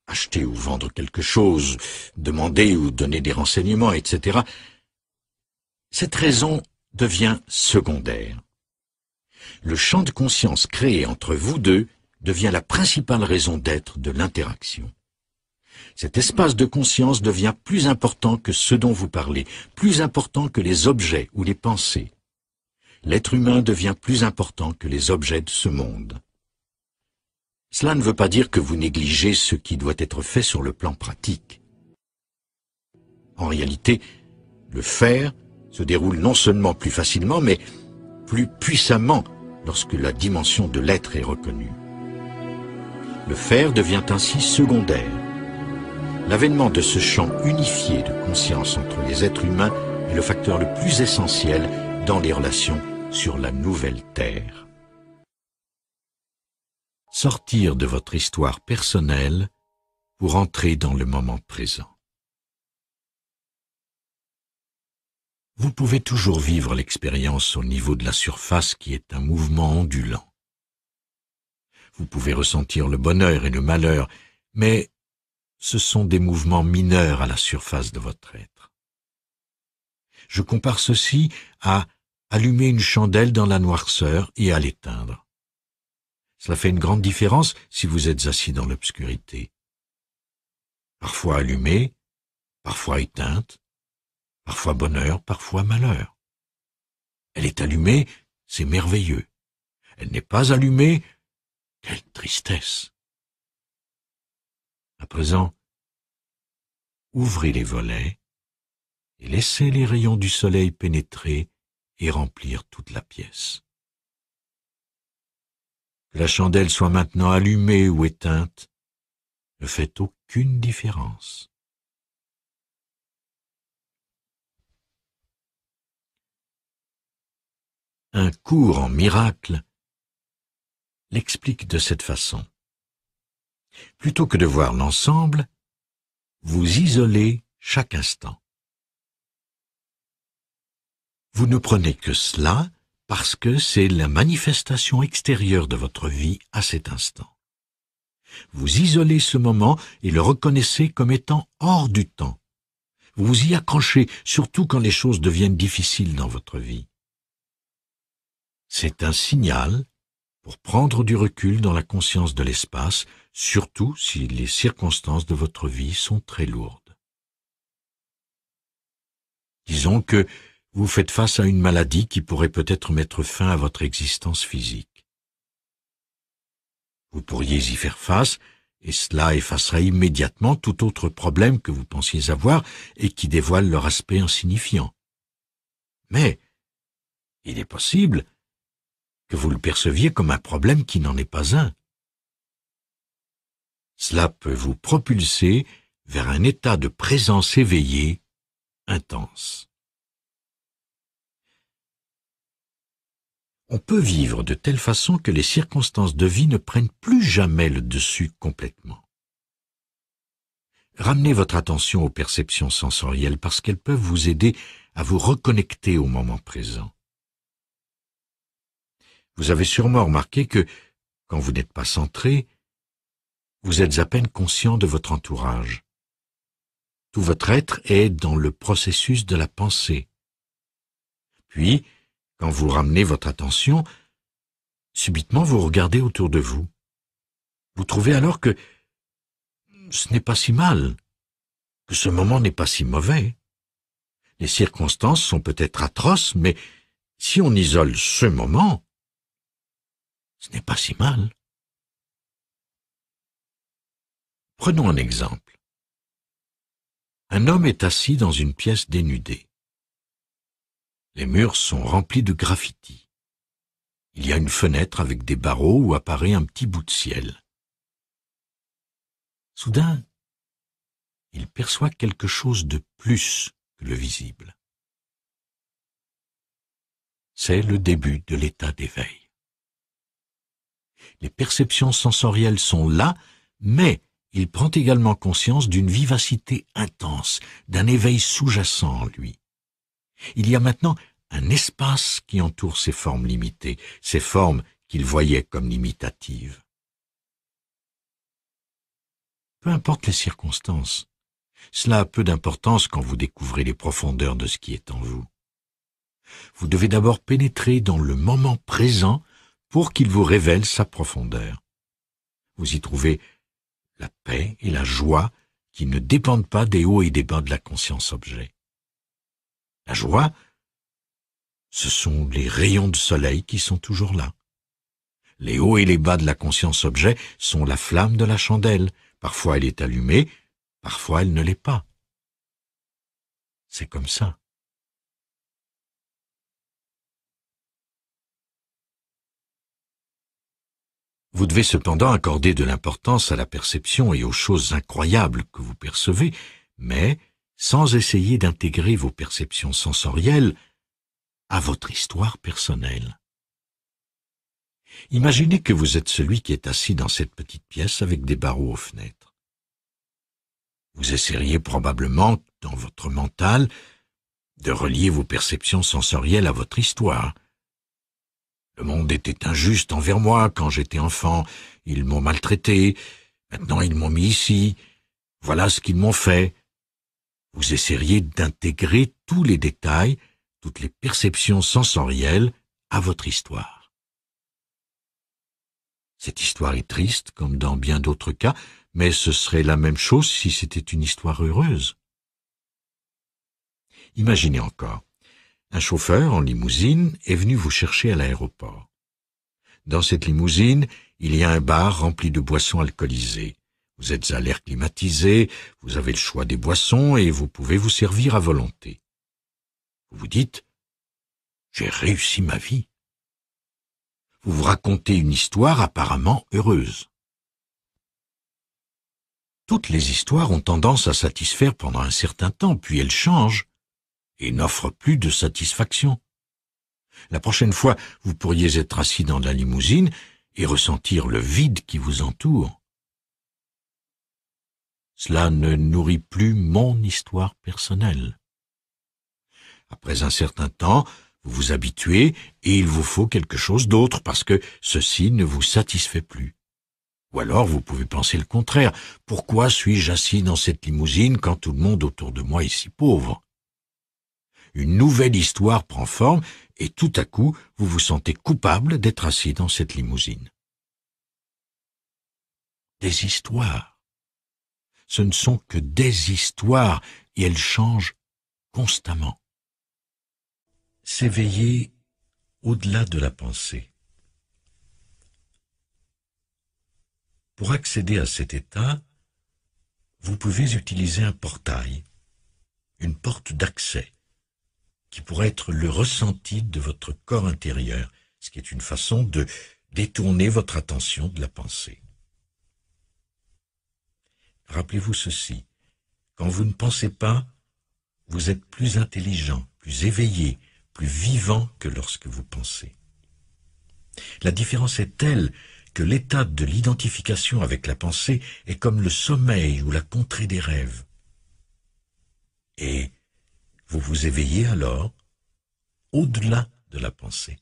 acheter ou vendre quelque chose, demander ou donner des renseignements, etc., cette raison devient secondaire. Le champ de conscience créé entre vous deux devient la principale raison d'être de l'interaction. Cet espace de conscience devient plus important que ce dont vous parlez, plus important que les objets ou les pensées l'être humain devient plus important que les objets de ce monde. Cela ne veut pas dire que vous négligez ce qui doit être fait sur le plan pratique. En réalité, le faire se déroule non seulement plus facilement, mais plus puissamment lorsque la dimension de l'être est reconnue. Le faire devient ainsi secondaire. L'avènement de ce champ unifié de conscience entre les êtres humains est le facteur le plus essentiel dans les relations sur la nouvelle terre. Sortir de votre histoire personnelle pour entrer dans le moment présent. Vous pouvez toujours vivre l'expérience au niveau de la surface qui est un mouvement ondulant. Vous pouvez ressentir le bonheur et le malheur, mais ce sont des mouvements mineurs à la surface de votre être. Je compare ceci à allumer une chandelle dans la noirceur et à l'éteindre. Cela fait une grande différence si vous êtes assis dans l'obscurité. Parfois allumée, parfois éteinte, parfois bonheur, parfois malheur. Elle est allumée, c'est merveilleux. Elle n'est pas allumée, quelle tristesse. À présent, ouvrez les volets et laissez les rayons du soleil pénétrer et remplir toute la pièce. Que la chandelle soit maintenant allumée ou éteinte ne fait aucune différence. Un cours en miracle l'explique de cette façon. Plutôt que de voir l'ensemble, vous isolez chaque instant. Vous ne prenez que cela parce que c'est la manifestation extérieure de votre vie à cet instant. Vous isolez ce moment et le reconnaissez comme étant hors du temps. Vous vous y accrochez, surtout quand les choses deviennent difficiles dans votre vie. C'est un signal pour prendre du recul dans la conscience de l'espace, surtout si les circonstances de votre vie sont très lourdes. Disons que vous faites face à une maladie qui pourrait peut-être mettre fin à votre existence physique. Vous pourriez y faire face, et cela effacera immédiatement tout autre problème que vous pensiez avoir et qui dévoile leur aspect insignifiant. Mais il est possible que vous le perceviez comme un problème qui n'en est pas un. Cela peut vous propulser vers un état de présence éveillée intense. on peut vivre de telle façon que les circonstances de vie ne prennent plus jamais le dessus complètement. Ramenez votre attention aux perceptions sensorielles parce qu'elles peuvent vous aider à vous reconnecter au moment présent. Vous avez sûrement remarqué que, quand vous n'êtes pas centré, vous êtes à peine conscient de votre entourage. Tout votre être est dans le processus de la pensée. Puis, quand vous ramenez votre attention, subitement vous regardez autour de vous. Vous trouvez alors que ce n'est pas si mal, que ce moment n'est pas si mauvais. Les circonstances sont peut-être atroces, mais si on isole ce moment, ce n'est pas si mal. Prenons un exemple. Un homme est assis dans une pièce dénudée. Les murs sont remplis de graffitis. Il y a une fenêtre avec des barreaux où apparaît un petit bout de ciel. Soudain, il perçoit quelque chose de plus que le visible. C'est le début de l'état d'éveil. Les perceptions sensorielles sont là, mais il prend également conscience d'une vivacité intense, d'un éveil sous-jacent en lui. Il y a maintenant un espace qui entoure ces formes limitées, ces formes qu'il voyait comme limitatives. Peu importe les circonstances, cela a peu d'importance quand vous découvrez les profondeurs de ce qui est en vous. Vous devez d'abord pénétrer dans le moment présent pour qu'il vous révèle sa profondeur. Vous y trouvez la paix et la joie qui ne dépendent pas des hauts et des bas de la conscience objet. La joie, ce sont les rayons de soleil qui sont toujours là. Les hauts et les bas de la conscience objet sont la flamme de la chandelle. Parfois elle est allumée, parfois elle ne l'est pas. C'est comme ça. Vous devez cependant accorder de l'importance à la perception et aux choses incroyables que vous percevez, mais sans essayer d'intégrer vos perceptions sensorielles à votre histoire personnelle. Imaginez que vous êtes celui qui est assis dans cette petite pièce avec des barreaux aux fenêtres. Vous essaieriez probablement, dans votre mental, de relier vos perceptions sensorielles à votre histoire. Le monde était injuste envers moi quand j'étais enfant, ils m'ont maltraité, maintenant ils m'ont mis ici, voilà ce qu'ils m'ont fait, vous essayeriez d'intégrer tous les détails, toutes les perceptions sensorielles à votre histoire. Cette histoire est triste, comme dans bien d'autres cas, mais ce serait la même chose si c'était une histoire heureuse. Imaginez encore. Un chauffeur en limousine est venu vous chercher à l'aéroport. Dans cette limousine, il y a un bar rempli de boissons alcoolisées. Vous êtes à l'air climatisé, vous avez le choix des boissons et vous pouvez vous servir à volonté. Vous vous dites, j'ai réussi ma vie. Vous vous racontez une histoire apparemment heureuse. Toutes les histoires ont tendance à satisfaire pendant un certain temps, puis elles changent et n'offrent plus de satisfaction. La prochaine fois, vous pourriez être assis dans la limousine et ressentir le vide qui vous entoure. Cela ne nourrit plus mon histoire personnelle. Après un certain temps, vous vous habituez et il vous faut quelque chose d'autre parce que ceci ne vous satisfait plus. Ou alors vous pouvez penser le contraire. Pourquoi suis-je assis dans cette limousine quand tout le monde autour de moi est si pauvre Une nouvelle histoire prend forme et tout à coup vous vous sentez coupable d'être assis dans cette limousine. Des histoires ce ne sont que des histoires et elles changent constamment. S'éveiller au-delà de la pensée. Pour accéder à cet état, vous pouvez utiliser un portail, une porte d'accès, qui pourrait être le ressenti de votre corps intérieur, ce qui est une façon de détourner votre attention de la pensée. Rappelez-vous ceci. Quand vous ne pensez pas, vous êtes plus intelligent, plus éveillé, plus vivant que lorsque vous pensez. La différence est telle que l'état de l'identification avec la pensée est comme le sommeil ou la contrée des rêves. Et vous vous éveillez alors au-delà de la pensée.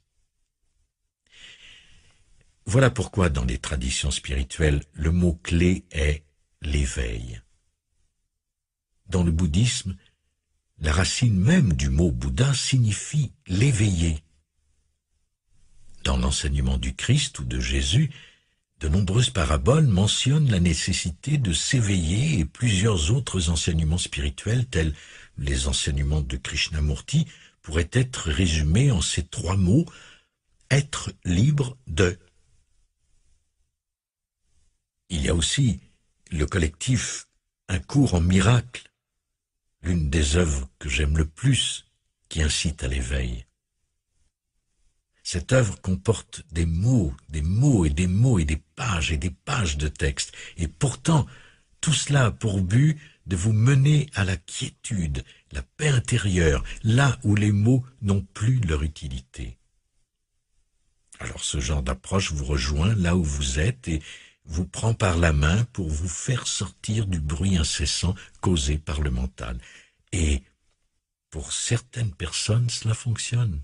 Voilà pourquoi dans les traditions spirituelles, le mot clé est l'éveil. Dans le bouddhisme, la racine même du mot Bouddha signifie l'éveillé. Dans l'enseignement du Christ ou de Jésus, de nombreuses paraboles mentionnent la nécessité de s'éveiller et plusieurs autres enseignements spirituels tels les enseignements de Krishnamurti pourraient être résumés en ces trois mots être libre de. Il y a aussi le collectif Un cours en miracle, l'une des œuvres que j'aime le plus, qui incite à l'éveil. Cette œuvre comporte des mots, des mots et des mots et des pages et des pages de texte, et pourtant tout cela a pour but de vous mener à la quiétude, la paix intérieure, là où les mots n'ont plus leur utilité. Alors ce genre d'approche vous rejoint là où vous êtes et vous prend par la main pour vous faire sortir du bruit incessant causé par le mental. Et pour certaines personnes, cela fonctionne.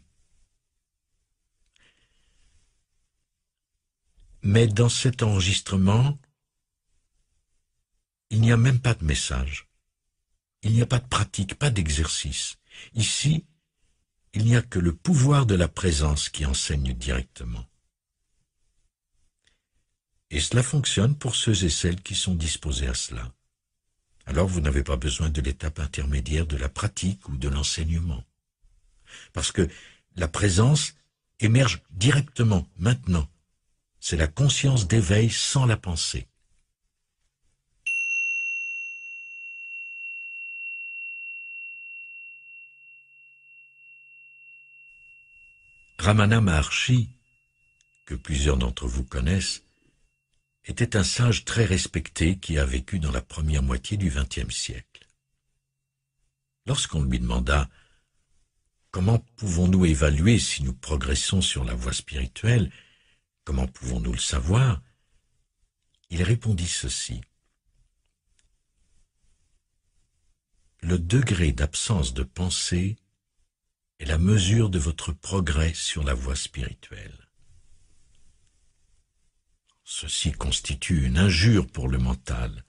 Mais dans cet enregistrement, il n'y a même pas de message. Il n'y a pas de pratique, pas d'exercice. Ici, il n'y a que le pouvoir de la présence qui enseigne directement. Et cela fonctionne pour ceux et celles qui sont disposés à cela. Alors vous n'avez pas besoin de l'étape intermédiaire de la pratique ou de l'enseignement. Parce que la présence émerge directement, maintenant. C'est la conscience d'éveil sans la pensée. Ramana Maharshi, que plusieurs d'entre vous connaissent, était un sage très respecté qui a vécu dans la première moitié du XXe siècle. Lorsqu'on lui demanda Comment pouvons-nous évaluer si nous progressons sur la voie spirituelle Comment pouvons-nous le savoir Il répondit ceci. Le degré d'absence de pensée est la mesure de votre progrès sur la voie spirituelle. Ceci constitue une injure pour le mental.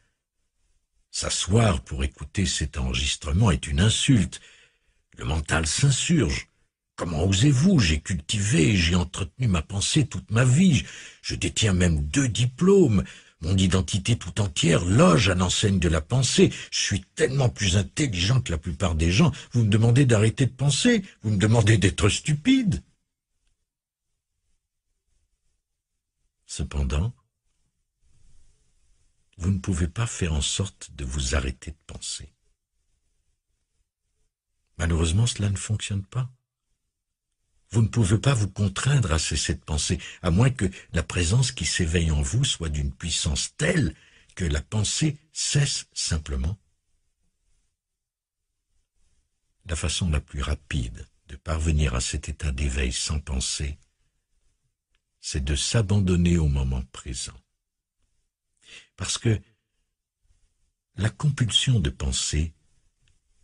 S'asseoir pour écouter cet enregistrement est une insulte. Le mental s'insurge. Comment osez-vous J'ai cultivé, j'ai entretenu ma pensée toute ma vie. Je détiens même deux diplômes. Mon identité tout entière loge à l'enseigne de la pensée. Je suis tellement plus intelligent que la plupart des gens. Vous me demandez d'arrêter de penser. Vous me demandez d'être stupide. Cependant, vous ne pouvez pas faire en sorte de vous arrêter de penser. Malheureusement, cela ne fonctionne pas. Vous ne pouvez pas vous contraindre à cesser de penser, à moins que la présence qui s'éveille en vous soit d'une puissance telle que la pensée cesse simplement. La façon la plus rapide de parvenir à cet état d'éveil sans pensée c'est de s'abandonner au moment présent. Parce que la compulsion de penser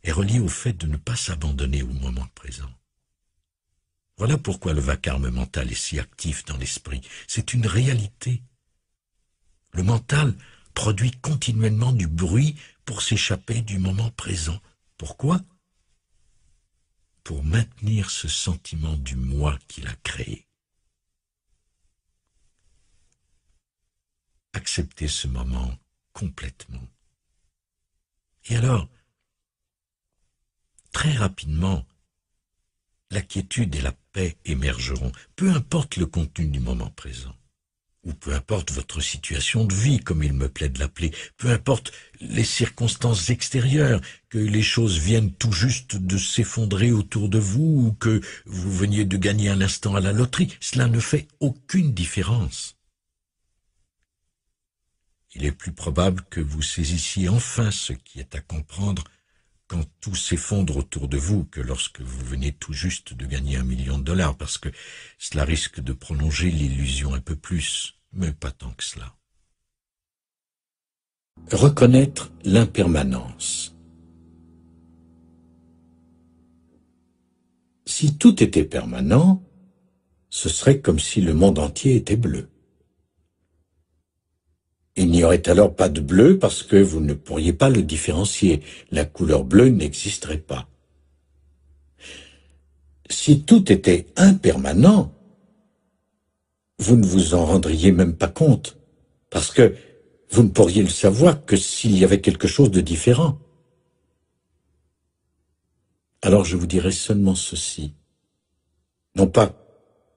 est reliée au fait de ne pas s'abandonner au moment présent. Voilà pourquoi le vacarme mental est si actif dans l'esprit. C'est une réalité. Le mental produit continuellement du bruit pour s'échapper du moment présent. Pourquoi Pour maintenir ce sentiment du moi qu'il a créé. accepter ce moment complètement. Et alors, très rapidement, la quiétude et la paix émergeront, peu importe le contenu du moment présent, ou peu importe votre situation de vie, comme il me plaît de l'appeler, peu importe les circonstances extérieures, que les choses viennent tout juste de s'effondrer autour de vous, ou que vous veniez de gagner un instant à la loterie, cela ne fait aucune différence. Il est plus probable que vous saisissiez enfin ce qui est à comprendre quand tout s'effondre autour de vous que lorsque vous venez tout juste de gagner un million de dollars, parce que cela risque de prolonger l'illusion un peu plus, mais pas tant que cela. Reconnaître l'impermanence. Si tout était permanent, ce serait comme si le monde entier était bleu. Il n'y aurait alors pas de bleu parce que vous ne pourriez pas le différencier. La couleur bleue n'existerait pas. Si tout était impermanent, vous ne vous en rendriez même pas compte, parce que vous ne pourriez le savoir que s'il y avait quelque chose de différent. Alors je vous dirai seulement ceci. Non pas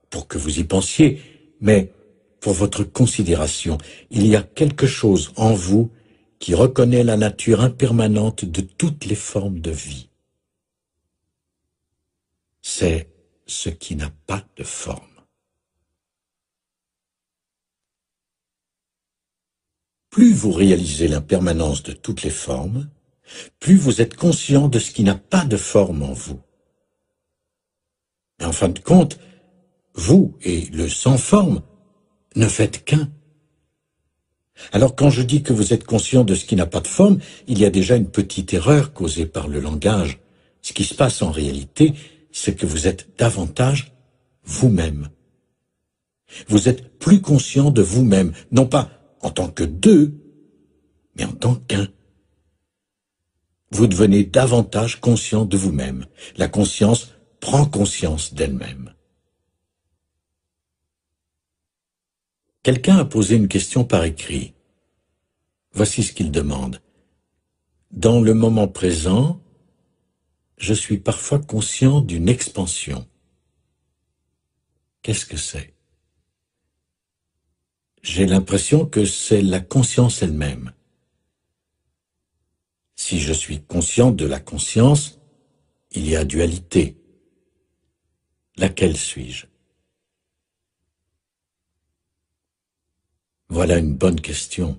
pour que vous y pensiez, mais pour votre considération. Il y a quelque chose en vous qui reconnaît la nature impermanente de toutes les formes de vie. C'est ce qui n'a pas de forme. Plus vous réalisez l'impermanence de toutes les formes, plus vous êtes conscient de ce qui n'a pas de forme en vous. en fin de compte, vous et le sans forme ne faites qu'un. Alors quand je dis que vous êtes conscient de ce qui n'a pas de forme, il y a déjà une petite erreur causée par le langage. Ce qui se passe en réalité, c'est que vous êtes davantage vous-même. Vous êtes plus conscient de vous-même, non pas en tant que deux, mais en tant qu'un. Vous devenez davantage conscient de vous-même. La conscience prend conscience d'elle-même. Quelqu'un a posé une question par écrit. Voici ce qu'il demande. Dans le moment présent, je suis parfois conscient d'une expansion. Qu'est-ce que c'est J'ai l'impression que c'est la conscience elle-même. Si je suis conscient de la conscience, il y a dualité. Laquelle suis-je Voilà une bonne question.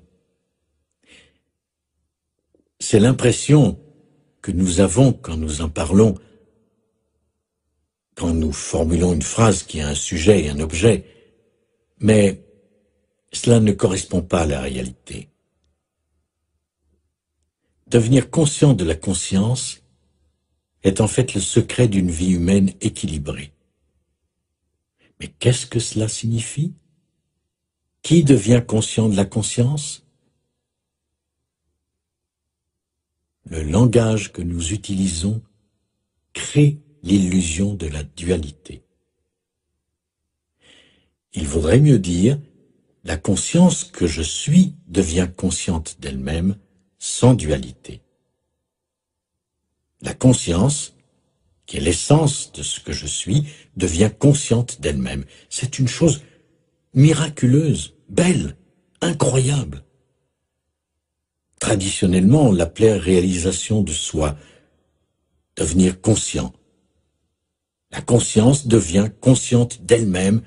C'est l'impression que nous avons quand nous en parlons, quand nous formulons une phrase qui a un sujet et un objet, mais cela ne correspond pas à la réalité. Devenir conscient de la conscience est en fait le secret d'une vie humaine équilibrée. Mais qu'est-ce que cela signifie qui devient conscient de la conscience Le langage que nous utilisons crée l'illusion de la dualité. Il vaudrait mieux dire la conscience que je suis devient consciente d'elle-même sans dualité. La conscience, qui est l'essence de ce que je suis, devient consciente d'elle-même. C'est une chose miraculeuse, belle, incroyable. Traditionnellement, on l'appelait réalisation de soi, devenir conscient. La conscience devient consciente d'elle-même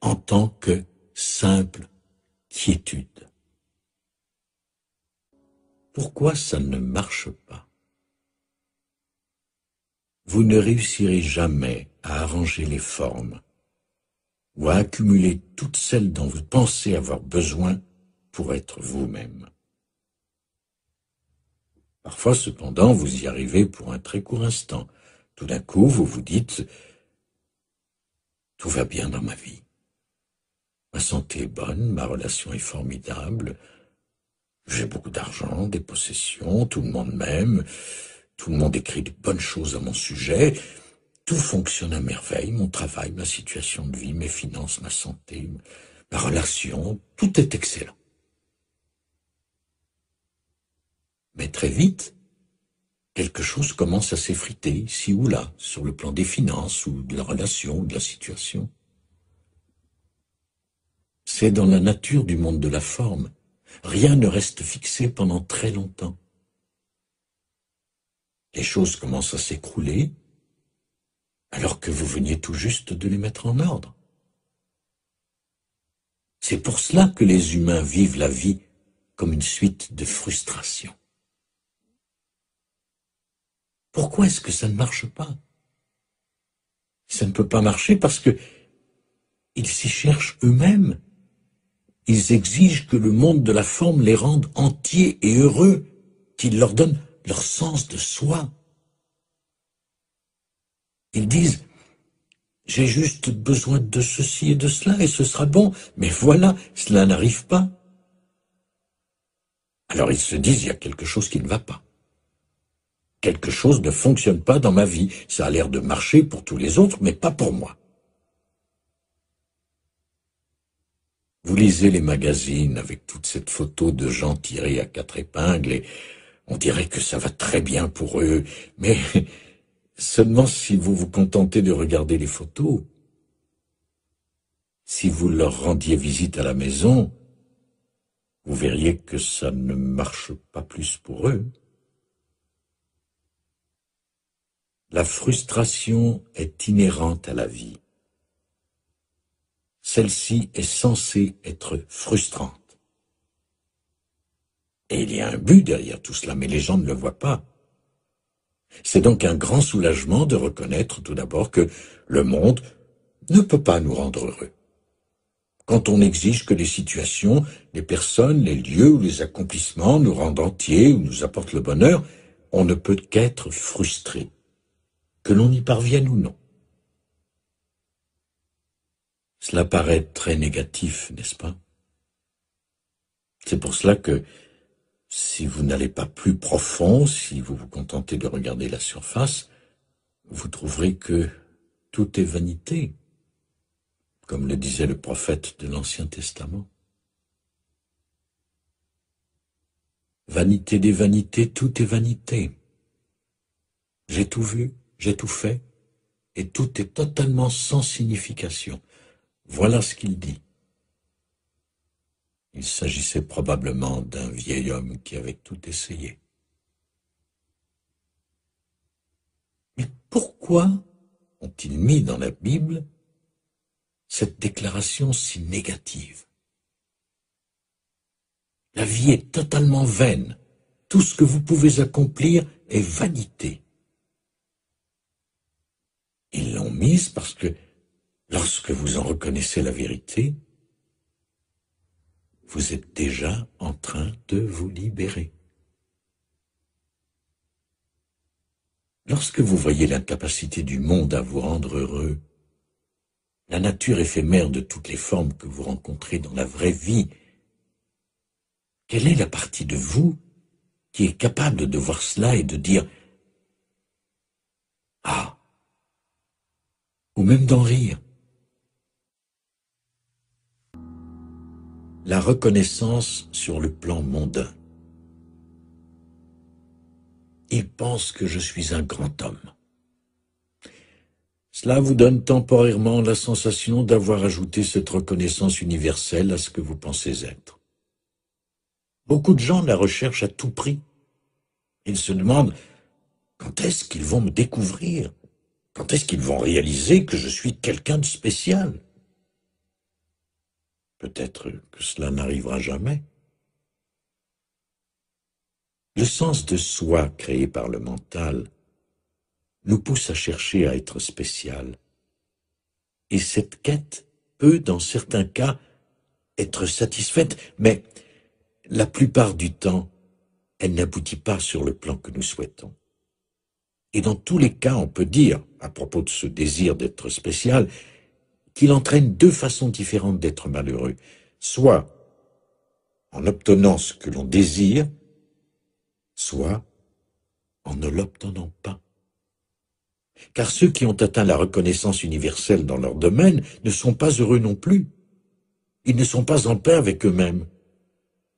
en tant que simple quiétude. Pourquoi ça ne marche pas Vous ne réussirez jamais à arranger les formes, ou à accumuler toutes celles dont vous pensez avoir besoin pour être vous-même. Parfois, cependant, vous y arrivez pour un très court instant. Tout d'un coup, vous vous dites ⁇ Tout va bien dans ma vie. Ma santé est bonne, ma relation est formidable, j'ai beaucoup d'argent, des possessions, tout le monde m'aime, tout le monde écrit de bonnes choses à mon sujet, tout fonctionne à merveille, mon travail, ma situation de vie, mes finances, ma santé, ma relation, tout est excellent. Mais très vite, quelque chose commence à s'effriter ici ou là, sur le plan des finances ou de la relation ou de la situation. C'est dans la nature du monde de la forme. Rien ne reste fixé pendant très longtemps. Les choses commencent à s'écrouler, alors que vous veniez tout juste de les mettre en ordre. C'est pour cela que les humains vivent la vie comme une suite de frustrations. Pourquoi est-ce que ça ne marche pas Ça ne peut pas marcher parce que ils s'y cherchent eux-mêmes. Ils exigent que le monde de la forme les rende entiers et heureux, qu'il leur donne leur sens de soi, ils disent, j'ai juste besoin de ceci et de cela et ce sera bon, mais voilà, cela n'arrive pas. Alors ils se disent, il y a quelque chose qui ne va pas. Quelque chose ne fonctionne pas dans ma vie. Ça a l'air de marcher pour tous les autres, mais pas pour moi. Vous lisez les magazines avec toute cette photo de gens tirés à quatre épingles et on dirait que ça va très bien pour eux, mais Seulement si vous vous contentez de regarder les photos, si vous leur rendiez visite à la maison, vous verriez que ça ne marche pas plus pour eux. La frustration est inhérente à la vie. Celle-ci est censée être frustrante. Et il y a un but derrière tout cela, mais les gens ne le voient pas. C'est donc un grand soulagement de reconnaître tout d'abord que le monde ne peut pas nous rendre heureux. Quand on exige que les situations, les personnes, les lieux ou les accomplissements nous rendent entiers ou nous apportent le bonheur, on ne peut qu'être frustré, que l'on y parvienne ou non. Cela paraît très négatif, n'est-ce pas C'est pour cela que si vous n'allez pas plus profond, si vous vous contentez de regarder la surface, vous trouverez que tout est vanité, comme le disait le prophète de l'Ancien Testament. Vanité des vanités, tout est vanité. J'ai tout vu, j'ai tout fait, et tout est totalement sans signification. Voilà ce qu'il dit. Il s'agissait probablement d'un vieil homme qui avait tout essayé. Mais pourquoi ont-ils mis dans la Bible cette déclaration si négative La vie est totalement vaine, tout ce que vous pouvez accomplir est vanité. Ils l'ont mise parce que lorsque vous en reconnaissez la vérité, vous êtes déjà en train de vous libérer. Lorsque vous voyez l'incapacité du monde à vous rendre heureux, la nature éphémère de toutes les formes que vous rencontrez dans la vraie vie, quelle est la partie de vous qui est capable de voir cela et de dire ⁇ Ah !⁇ ou même d'en rire la reconnaissance sur le plan mondain. Il pense que je suis un grand homme. Cela vous donne temporairement la sensation d'avoir ajouté cette reconnaissance universelle à ce que vous pensez être. Beaucoup de gens la recherchent à tout prix. Ils se demandent quand est-ce qu'ils vont me découvrir Quand est-ce qu'ils vont réaliser que je suis quelqu'un de spécial Peut-être que cela n'arrivera jamais. Le sens de soi créé par le mental nous pousse à chercher à être spécial. Et cette quête peut, dans certains cas, être satisfaite, mais la plupart du temps, elle n'aboutit pas sur le plan que nous souhaitons. Et dans tous les cas, on peut dire, à propos de ce désir d'être spécial, qu'il entraîne deux façons différentes d'être malheureux, soit en obtenant ce que l'on désire, soit en ne l'obtenant pas. Car ceux qui ont atteint la reconnaissance universelle dans leur domaine ne sont pas heureux non plus. Ils ne sont pas en paix avec eux-mêmes.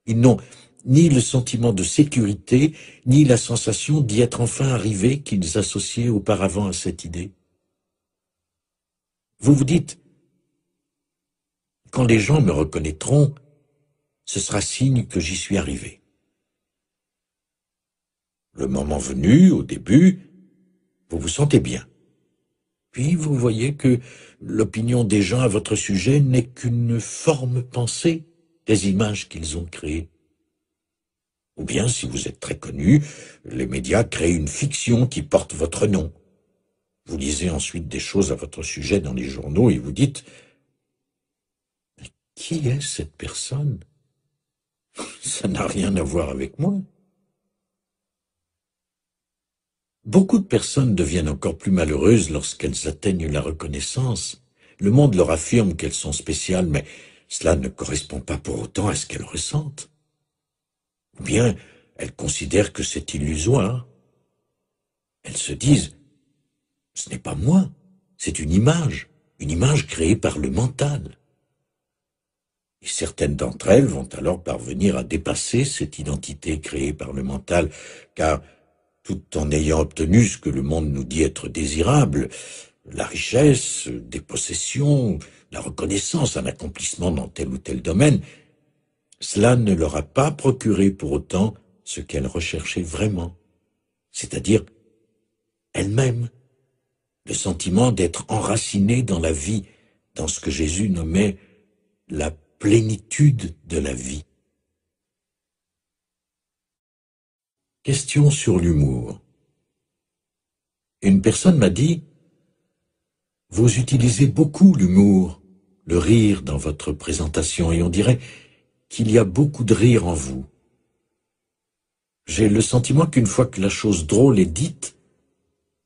Ils n'ont ni le sentiment de sécurité, ni la sensation d'y être enfin arrivés qu'ils associaient auparavant à cette idée. Vous vous dites, quand les gens me reconnaîtront, ce sera signe que j'y suis arrivé. Le moment venu, au début, vous vous sentez bien. Puis vous voyez que l'opinion des gens à votre sujet n'est qu'une forme pensée des images qu'ils ont créées. Ou bien, si vous êtes très connu, les médias créent une fiction qui porte votre nom. Vous lisez ensuite des choses à votre sujet dans les journaux et vous dites qui est cette personne Ça n'a rien à voir avec moi. Beaucoup de personnes deviennent encore plus malheureuses lorsqu'elles atteignent la reconnaissance. Le monde leur affirme qu'elles sont spéciales, mais cela ne correspond pas pour autant à ce qu'elles ressentent. Ou bien elles considèrent que c'est illusoire. Elles se disent Ce n'est pas moi, c'est une image, une image créée par le mental. Et certaines d'entre elles vont alors parvenir à dépasser cette identité créée par le mental, car tout en ayant obtenu ce que le monde nous dit être désirable, la richesse, des possessions, la reconnaissance, un accomplissement dans tel ou tel domaine, cela ne leur a pas procuré pour autant ce qu'elles recherchaient vraiment, c'est-à-dire elles-mêmes, le sentiment d'être enracinées dans la vie, dans ce que Jésus nommait la plénitude de la vie. Question sur l'humour. Une personne m'a dit « Vous utilisez beaucoup l'humour, le rire dans votre présentation et on dirait qu'il y a beaucoup de rire en vous. J'ai le sentiment qu'une fois que la chose drôle est dite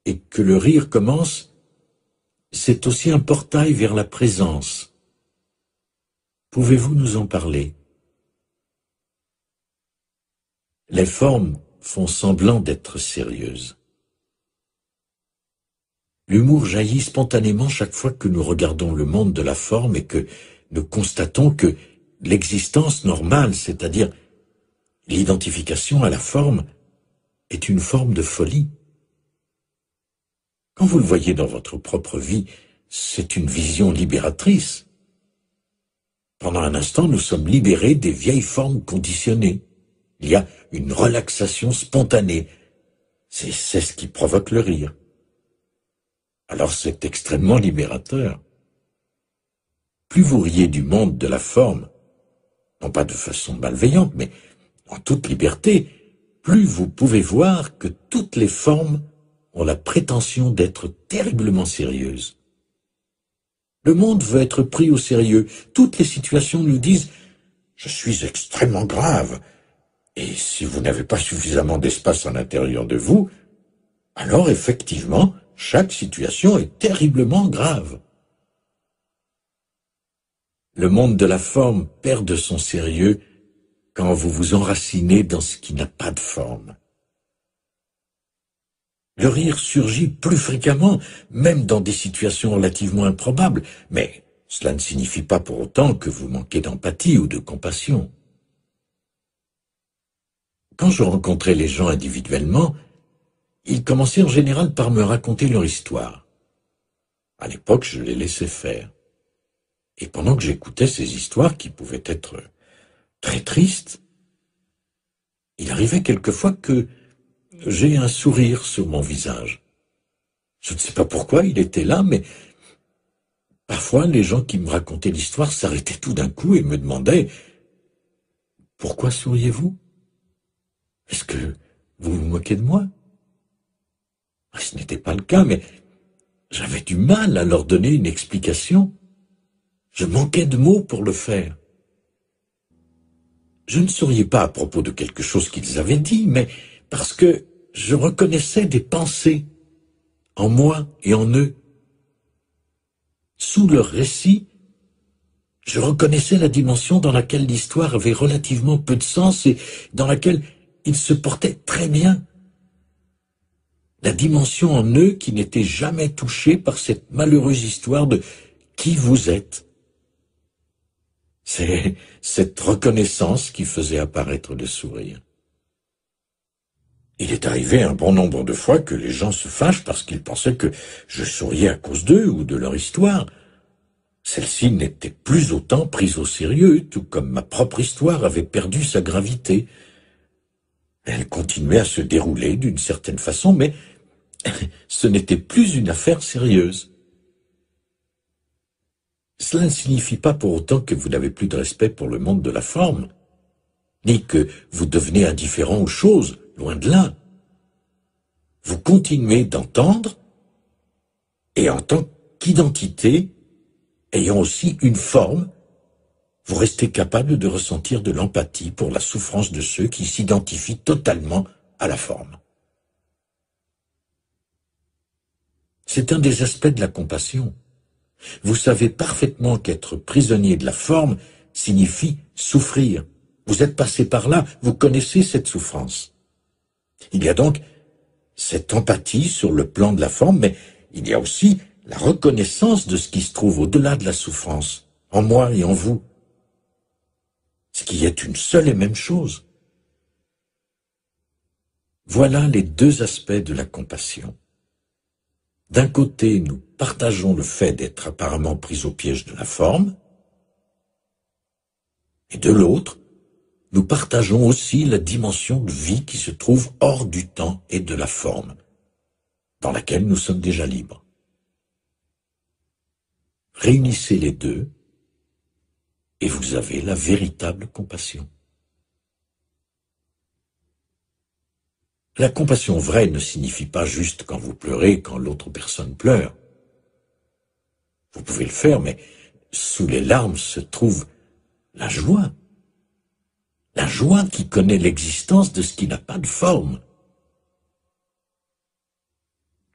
et que le rire commence, c'est aussi un portail vers la présence, Pouvez-vous nous en parler Les formes font semblant d'être sérieuses. L'humour jaillit spontanément chaque fois que nous regardons le monde de la forme et que nous constatons que l'existence normale, c'est-à-dire l'identification à la forme, est une forme de folie. Quand vous le voyez dans votre propre vie, c'est une vision libératrice. Pendant un instant, nous sommes libérés des vieilles formes conditionnées. Il y a une relaxation spontanée. C'est ce qui provoque le rire. Alors c'est extrêmement libérateur. Plus vous riez du monde de la forme, non pas de façon malveillante, mais en toute liberté, plus vous pouvez voir que toutes les formes ont la prétention d'être terriblement sérieuses. Le monde veut être pris au sérieux. Toutes les situations nous disent ⁇ Je suis extrêmement grave ⁇ Et si vous n'avez pas suffisamment d'espace à l'intérieur de vous, alors effectivement, chaque situation est terriblement grave. Le monde de la forme perd de son sérieux quand vous vous enracinez dans ce qui n'a pas de forme. Le rire surgit plus fréquemment, même dans des situations relativement improbables, mais cela ne signifie pas pour autant que vous manquez d'empathie ou de compassion. Quand je rencontrais les gens individuellement, ils commençaient en général par me raconter leur histoire. À l'époque, je les laissais faire. Et pendant que j'écoutais ces histoires qui pouvaient être très tristes, il arrivait quelquefois que j'ai un sourire sur mon visage. Je ne sais pas pourquoi il était là, mais parfois les gens qui me racontaient l'histoire s'arrêtaient tout d'un coup et me demandaient Pourquoi souriez-vous Est-ce que vous vous moquez de moi ah, Ce n'était pas le cas, mais j'avais du mal à leur donner une explication. Je manquais de mots pour le faire. Je ne souriais pas à propos de quelque chose qu'ils avaient dit, mais parce que je reconnaissais des pensées en moi et en eux. Sous leur récit, je reconnaissais la dimension dans laquelle l'histoire avait relativement peu de sens et dans laquelle ils se portaient très bien. La dimension en eux qui n'était jamais touchée par cette malheureuse histoire de qui vous êtes. C'est cette reconnaissance qui faisait apparaître le sourire. Il est arrivé un bon nombre de fois que les gens se fâchent parce qu'ils pensaient que je souriais à cause d'eux ou de leur histoire. Celle-ci n'était plus autant prise au sérieux, tout comme ma propre histoire avait perdu sa gravité. Elle continuait à se dérouler d'une certaine façon, mais ce n'était plus une affaire sérieuse. Cela ne signifie pas pour autant que vous n'avez plus de respect pour le monde de la forme, ni que vous devenez indifférent aux choses. Loin de là. Vous continuez d'entendre et en tant qu'identité, ayant aussi une forme, vous restez capable de ressentir de l'empathie pour la souffrance de ceux qui s'identifient totalement à la forme. C'est un des aspects de la compassion. Vous savez parfaitement qu'être prisonnier de la forme signifie souffrir. Vous êtes passé par là, vous connaissez cette souffrance. Il y a donc cette empathie sur le plan de la forme, mais il y a aussi la reconnaissance de ce qui se trouve au-delà de la souffrance, en moi et en vous, ce qui est une seule et même chose. Voilà les deux aspects de la compassion. D'un côté, nous partageons le fait d'être apparemment pris au piège de la forme, et de l'autre, nous partageons aussi la dimension de vie qui se trouve hors du temps et de la forme, dans laquelle nous sommes déjà libres. Réunissez les deux et vous avez la véritable compassion. La compassion vraie ne signifie pas juste quand vous pleurez, quand l'autre personne pleure. Vous pouvez le faire, mais sous les larmes se trouve la joie, la joie qui connaît l'existence de ce qui n'a pas de forme.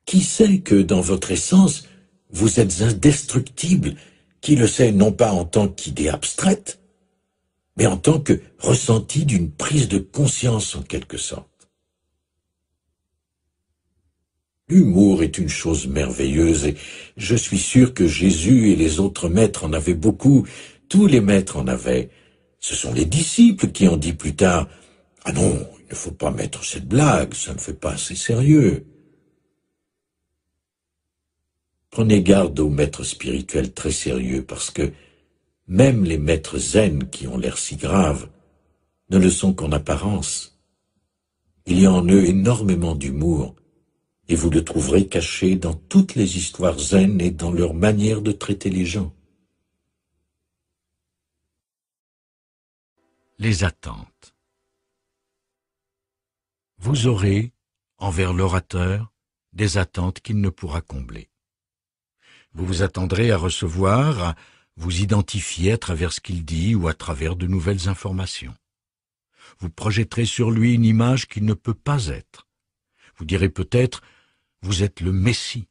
Qui sait que dans votre essence, vous êtes indestructible, qui le sait non pas en tant qu'idée abstraite, mais en tant que ressenti d'une prise de conscience en quelque sorte. L'humour est une chose merveilleuse et je suis sûr que Jésus et les autres maîtres en avaient beaucoup, tous les maîtres en avaient, ce sont les disciples qui ont dit plus tard « Ah non, il ne faut pas mettre cette blague, ça ne fait pas assez sérieux. » Prenez garde aux maîtres spirituels très sérieux, parce que même les maîtres zen qui ont l'air si graves ne le sont qu'en apparence. Il y a en eux énormément d'humour, et vous le trouverez caché dans toutes les histoires zen et dans leur manière de traiter les gens. les attentes. Vous aurez, envers l'orateur, des attentes qu'il ne pourra combler. Vous vous attendrez à recevoir, à vous identifier à travers ce qu'il dit ou à travers de nouvelles informations. Vous projetterez sur lui une image qu'il ne peut pas être. Vous direz peut-être, vous êtes le Messie,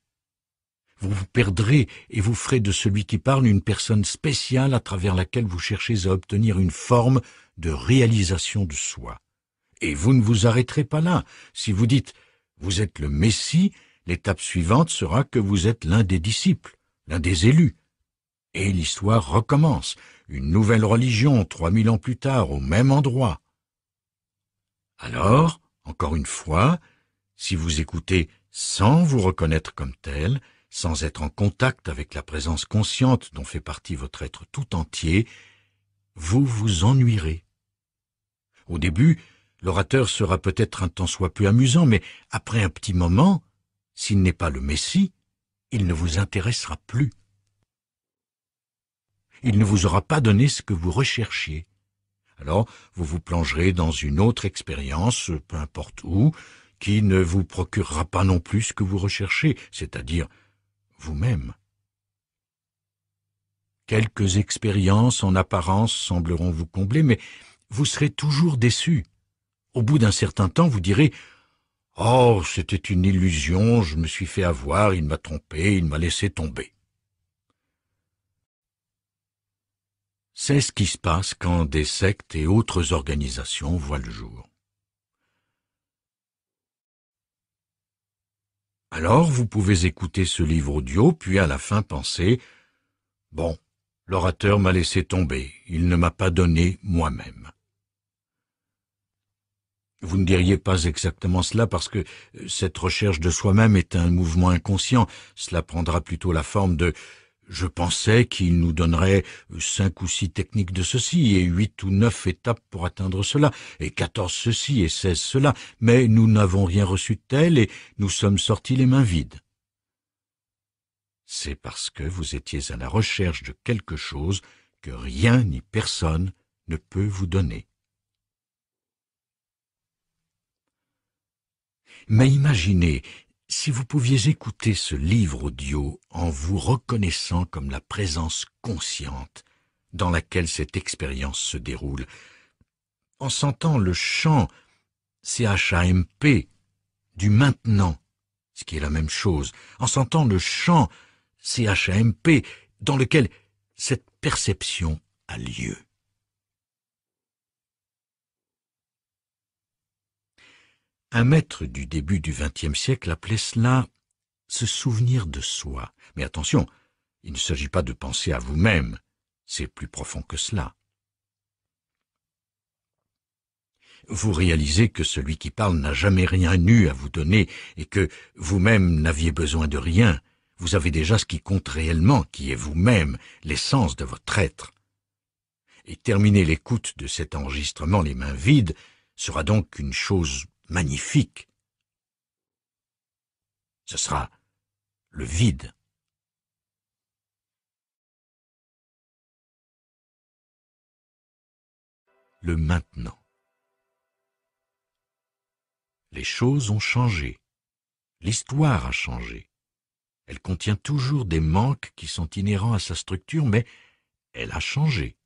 vous vous perdrez et vous ferez de celui qui parle une personne spéciale à travers laquelle vous cherchez à obtenir une forme de réalisation de soi. Et vous ne vous arrêterez pas là. Si vous dites vous êtes le Messie, l'étape suivante sera que vous êtes l'un des disciples, l'un des élus. Et l'histoire recommence, une nouvelle religion trois mille ans plus tard, au même endroit. Alors, encore une fois, si vous écoutez sans vous reconnaître comme tel, sans être en contact avec la présence consciente dont fait partie votre être tout entier, vous vous ennuierez. Au début, l'orateur sera peut-être un temps soit plus amusant, mais après un petit moment, s'il n'est pas le Messie, il ne vous intéressera plus. Il ne vous aura pas donné ce que vous recherchiez. Alors, vous vous plongerez dans une autre expérience, peu importe où, qui ne vous procurera pas non plus ce que vous recherchez, c'est-à-dire vous-même. Quelques expériences en apparence sembleront vous combler, mais vous serez toujours déçu. Au bout d'un certain temps, vous direz Oh, c'était une illusion, je me suis fait avoir, il m'a trompé, il m'a laissé tomber. C'est ce qui se passe quand des sectes et autres organisations voient le jour. Alors vous pouvez écouter ce livre audio, puis à la fin penser Bon, l'orateur m'a laissé tomber, il ne m'a pas donné moi-même. Vous ne diriez pas exactement cela parce que euh, cette recherche de soi-même est un mouvement inconscient, cela prendra plutôt la forme de je pensais qu'il nous donnerait cinq ou six techniques de ceci, et huit ou neuf étapes pour atteindre cela, et quatorze ceci, et seize cela, mais nous n'avons rien reçu de tel, et nous sommes sortis les mains vides. C'est parce que vous étiez à la recherche de quelque chose que rien ni personne ne peut vous donner. Mais imaginez si vous pouviez écouter ce livre audio en vous reconnaissant comme la présence consciente dans laquelle cette expérience se déroule, en sentant le chant CHAMP du maintenant, ce qui est la même chose, en sentant le chant CHAMP dans lequel cette perception a lieu. Un maître du début du XXe siècle appelait cela se souvenir de soi. Mais attention, il ne s'agit pas de penser à vous-même, c'est plus profond que cela. Vous réalisez que celui qui parle n'a jamais rien eu à vous donner et que vous-même n'aviez besoin de rien. Vous avez déjà ce qui compte réellement, qui est vous-même, l'essence de votre être. Et terminer l'écoute de cet enregistrement les mains vides sera donc une chose magnifique. Ce sera le vide. Le maintenant. Les choses ont changé. L'histoire a changé. Elle contient toujours des manques qui sont inhérents à sa structure, mais elle a changé.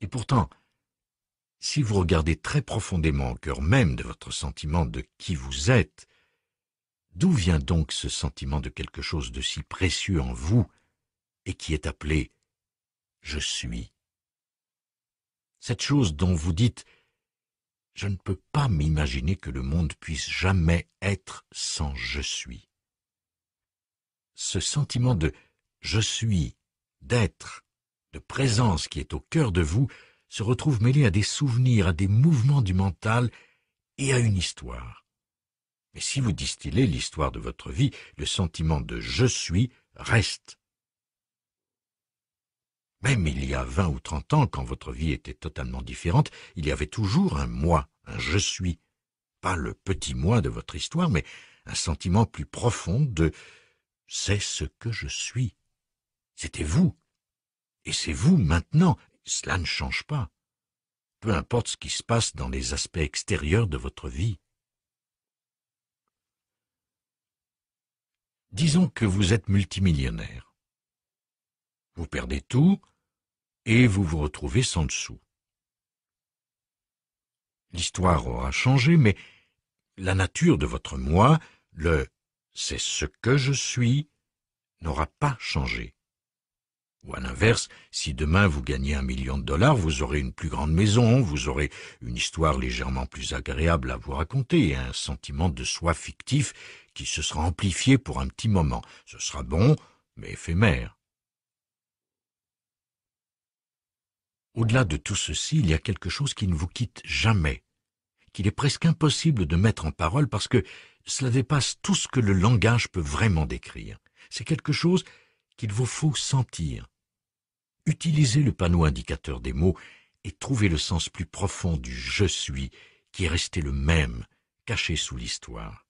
Et pourtant, si vous regardez très profondément au cœur même de votre sentiment de qui vous êtes, d'où vient donc ce sentiment de quelque chose de si précieux en vous et qui est appelé je suis. Cette chose dont vous dites Je ne peux pas m'imaginer que le monde puisse jamais être sans je suis. Ce sentiment de je suis, d'être, de présence qui est au cœur de vous se retrouve mêlé à des souvenirs, à des mouvements du mental et à une histoire. Mais si vous distillez l'histoire de votre vie, le sentiment de je suis reste. Même il y a vingt ou trente ans, quand votre vie était totalement différente, il y avait toujours un moi, un je suis. Pas le petit moi de votre histoire, mais un sentiment plus profond de c'est ce que je suis. C'était vous. Et c'est vous maintenant, cela ne change pas. Peu importe ce qui se passe dans les aspects extérieurs de votre vie. Disons que vous êtes multimillionnaire. Vous perdez tout et vous vous retrouvez sans dessous. L'histoire aura changé, mais la nature de votre moi, le c'est ce que je suis, n'aura pas changé. Ou à l'inverse, si demain vous gagnez un million de dollars, vous aurez une plus grande maison, vous aurez une histoire légèrement plus agréable à vous raconter et un sentiment de soi fictif qui se sera amplifié pour un petit moment. Ce sera bon, mais éphémère. Au-delà de tout ceci, il y a quelque chose qui ne vous quitte jamais, qu'il est presque impossible de mettre en parole parce que cela dépasse tout ce que le langage peut vraiment décrire. C'est quelque chose qu'il vous faut sentir, Utilisez le panneau indicateur des mots et trouvez le sens plus profond du je suis qui est resté le même, caché sous l'histoire.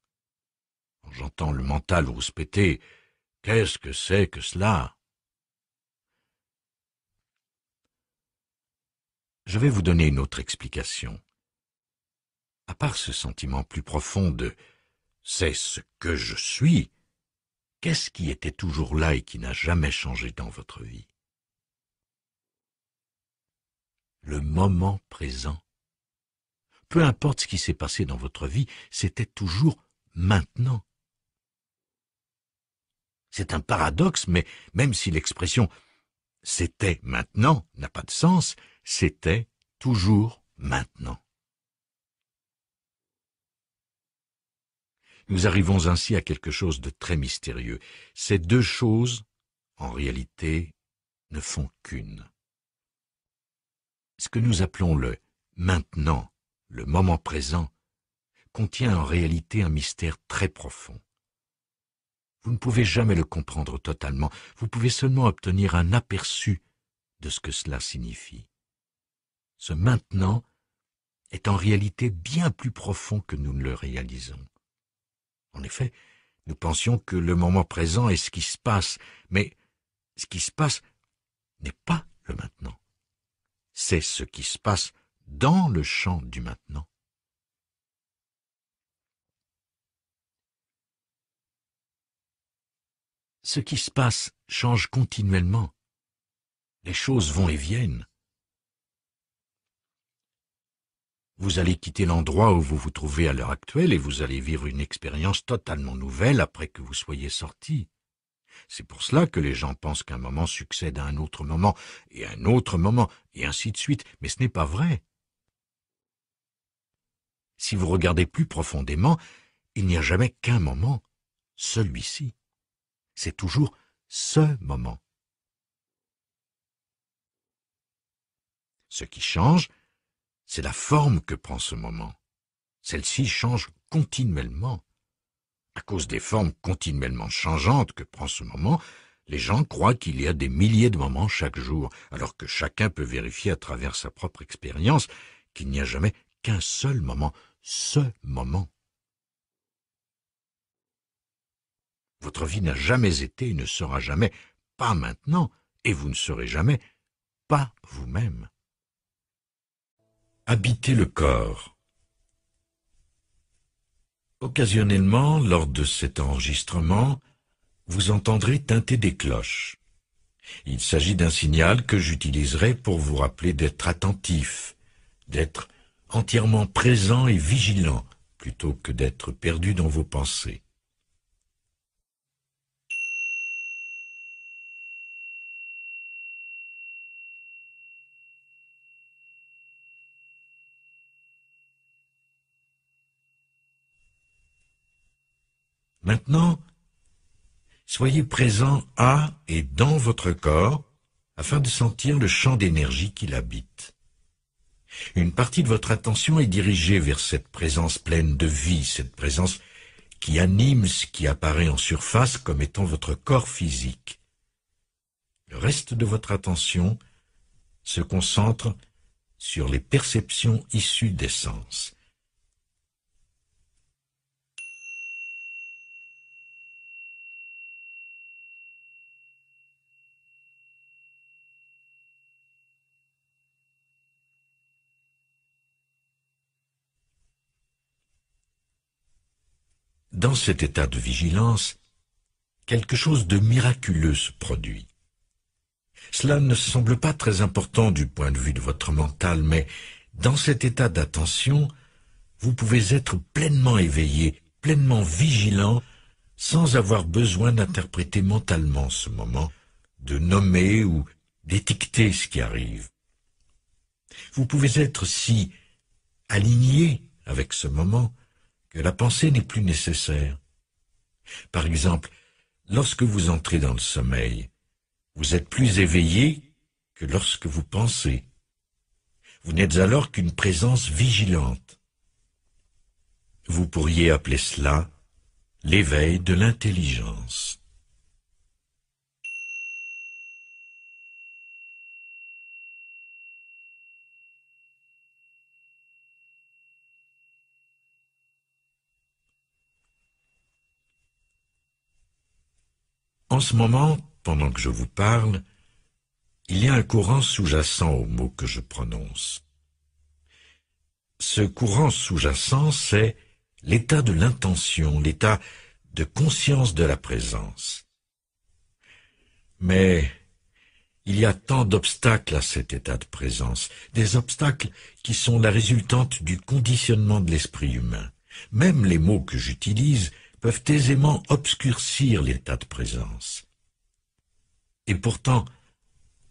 j'entends le mental rouspéter, qu'est-ce que c'est que cela Je vais vous donner une autre explication. À part ce sentiment plus profond de c'est ce que je suis, qu'est-ce qui était toujours là et qui n'a jamais changé dans votre vie le moment présent. Peu importe ce qui s'est passé dans votre vie, c'était toujours maintenant. C'est un paradoxe, mais même si l'expression c'était maintenant n'a pas de sens, c'était toujours maintenant. Nous arrivons ainsi à quelque chose de très mystérieux. Ces deux choses, en réalité, ne font qu'une ce que nous appelons le maintenant, le moment présent, contient en réalité un mystère très profond. Vous ne pouvez jamais le comprendre totalement, vous pouvez seulement obtenir un aperçu de ce que cela signifie. Ce maintenant est en réalité bien plus profond que nous ne le réalisons. En effet, nous pensions que le moment présent est ce qui se passe, mais ce qui se passe n'est pas le maintenant c'est ce qui se passe dans le champ du maintenant. Ce qui se passe change continuellement. Les choses vont et viennent. Vous allez quitter l'endroit où vous vous trouvez à l'heure actuelle et vous allez vivre une expérience totalement nouvelle après que vous soyez sorti. C'est pour cela que les gens pensent qu'un moment succède à un autre moment, et un autre moment, et ainsi de suite, mais ce n'est pas vrai. Si vous regardez plus profondément, il n'y a jamais qu'un moment, celui-ci. C'est toujours ce moment. Ce qui change, c'est la forme que prend ce moment. Celle-ci change continuellement. À cause des formes continuellement changeantes que prend ce moment, les gens croient qu'il y a des milliers de moments chaque jour, alors que chacun peut vérifier à travers sa propre expérience qu'il n'y a jamais qu'un seul moment, ce moment. Votre vie n'a jamais été et ne sera jamais, pas maintenant, et vous ne serez jamais, pas vous-même. Habitez le corps. Occasionnellement, lors de cet enregistrement, vous entendrez teinter des cloches. Il s'agit d'un signal que j'utiliserai pour vous rappeler d'être attentif, d'être entièrement présent et vigilant, plutôt que d'être perdu dans vos pensées. Maintenant, soyez présent à et dans votre corps afin de sentir le champ d'énergie qui l'habite. Une partie de votre attention est dirigée vers cette présence pleine de vie, cette présence qui anime ce qui apparaît en surface comme étant votre corps physique. Le reste de votre attention se concentre sur les perceptions issues des sens, Dans cet état de vigilance, quelque chose de miraculeux se produit. Cela ne semble pas très important du point de vue de votre mental, mais dans cet état d'attention, vous pouvez être pleinement éveillé, pleinement vigilant, sans avoir besoin d'interpréter mentalement ce moment, de nommer ou d'étiqueter ce qui arrive. Vous pouvez être si aligné avec ce moment que la pensée n'est plus nécessaire. Par exemple, lorsque vous entrez dans le sommeil, vous êtes plus éveillé que lorsque vous pensez. Vous n'êtes alors qu'une présence vigilante. Vous pourriez appeler cela l'éveil de l'intelligence. En ce moment, pendant que je vous parle, il y a un courant sous-jacent aux mots que je prononce. Ce courant sous-jacent, c'est l'état de l'intention, l'état de conscience de la présence. Mais il y a tant d'obstacles à cet état de présence, des obstacles qui sont la résultante du conditionnement de l'esprit humain. Même les mots que j'utilise peuvent aisément obscurcir l'état de présence. Et pourtant,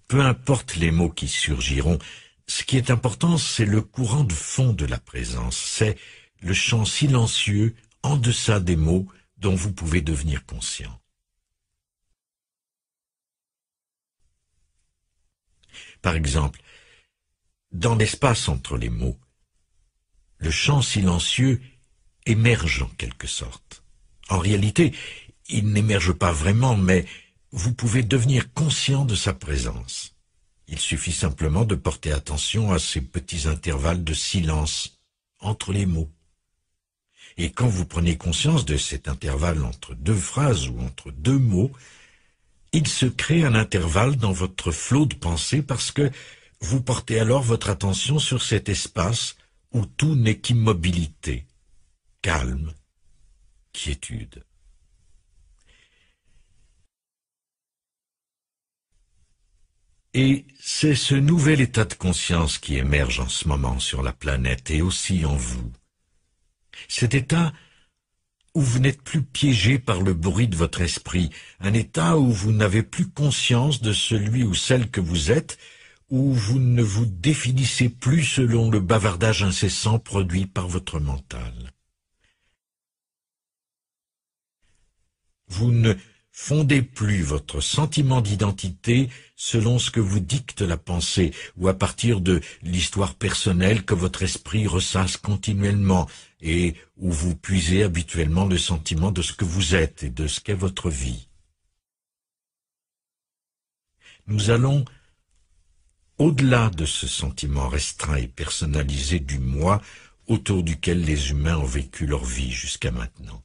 peu importe les mots qui surgiront, ce qui est important, c'est le courant de fond de la présence, c'est le champ silencieux en deçà des mots dont vous pouvez devenir conscient. Par exemple, dans l'espace entre les mots, le champ silencieux émerge en quelque sorte. En réalité, il n'émerge pas vraiment, mais vous pouvez devenir conscient de sa présence. Il suffit simplement de porter attention à ces petits intervalles de silence entre les mots. Et quand vous prenez conscience de cet intervalle entre deux phrases ou entre deux mots, il se crée un intervalle dans votre flot de pensée parce que vous portez alors votre attention sur cet espace où tout n'est qu'immobilité, calme, et c'est ce nouvel état de conscience qui émerge en ce moment sur la planète et aussi en vous. Cet état où vous n'êtes plus piégé par le bruit de votre esprit, un état où vous n'avez plus conscience de celui ou celle que vous êtes, où vous ne vous définissez plus selon le bavardage incessant produit par votre mental. Vous ne fondez plus votre sentiment d'identité selon ce que vous dicte la pensée ou à partir de l'histoire personnelle que votre esprit ressasse continuellement et où vous puisez habituellement le sentiment de ce que vous êtes et de ce qu'est votre vie. Nous allons au-delà de ce sentiment restreint et personnalisé du moi autour duquel les humains ont vécu leur vie jusqu'à maintenant.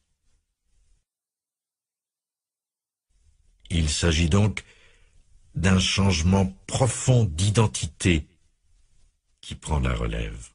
Il s'agit donc d'un changement profond d'identité qui prend la relève.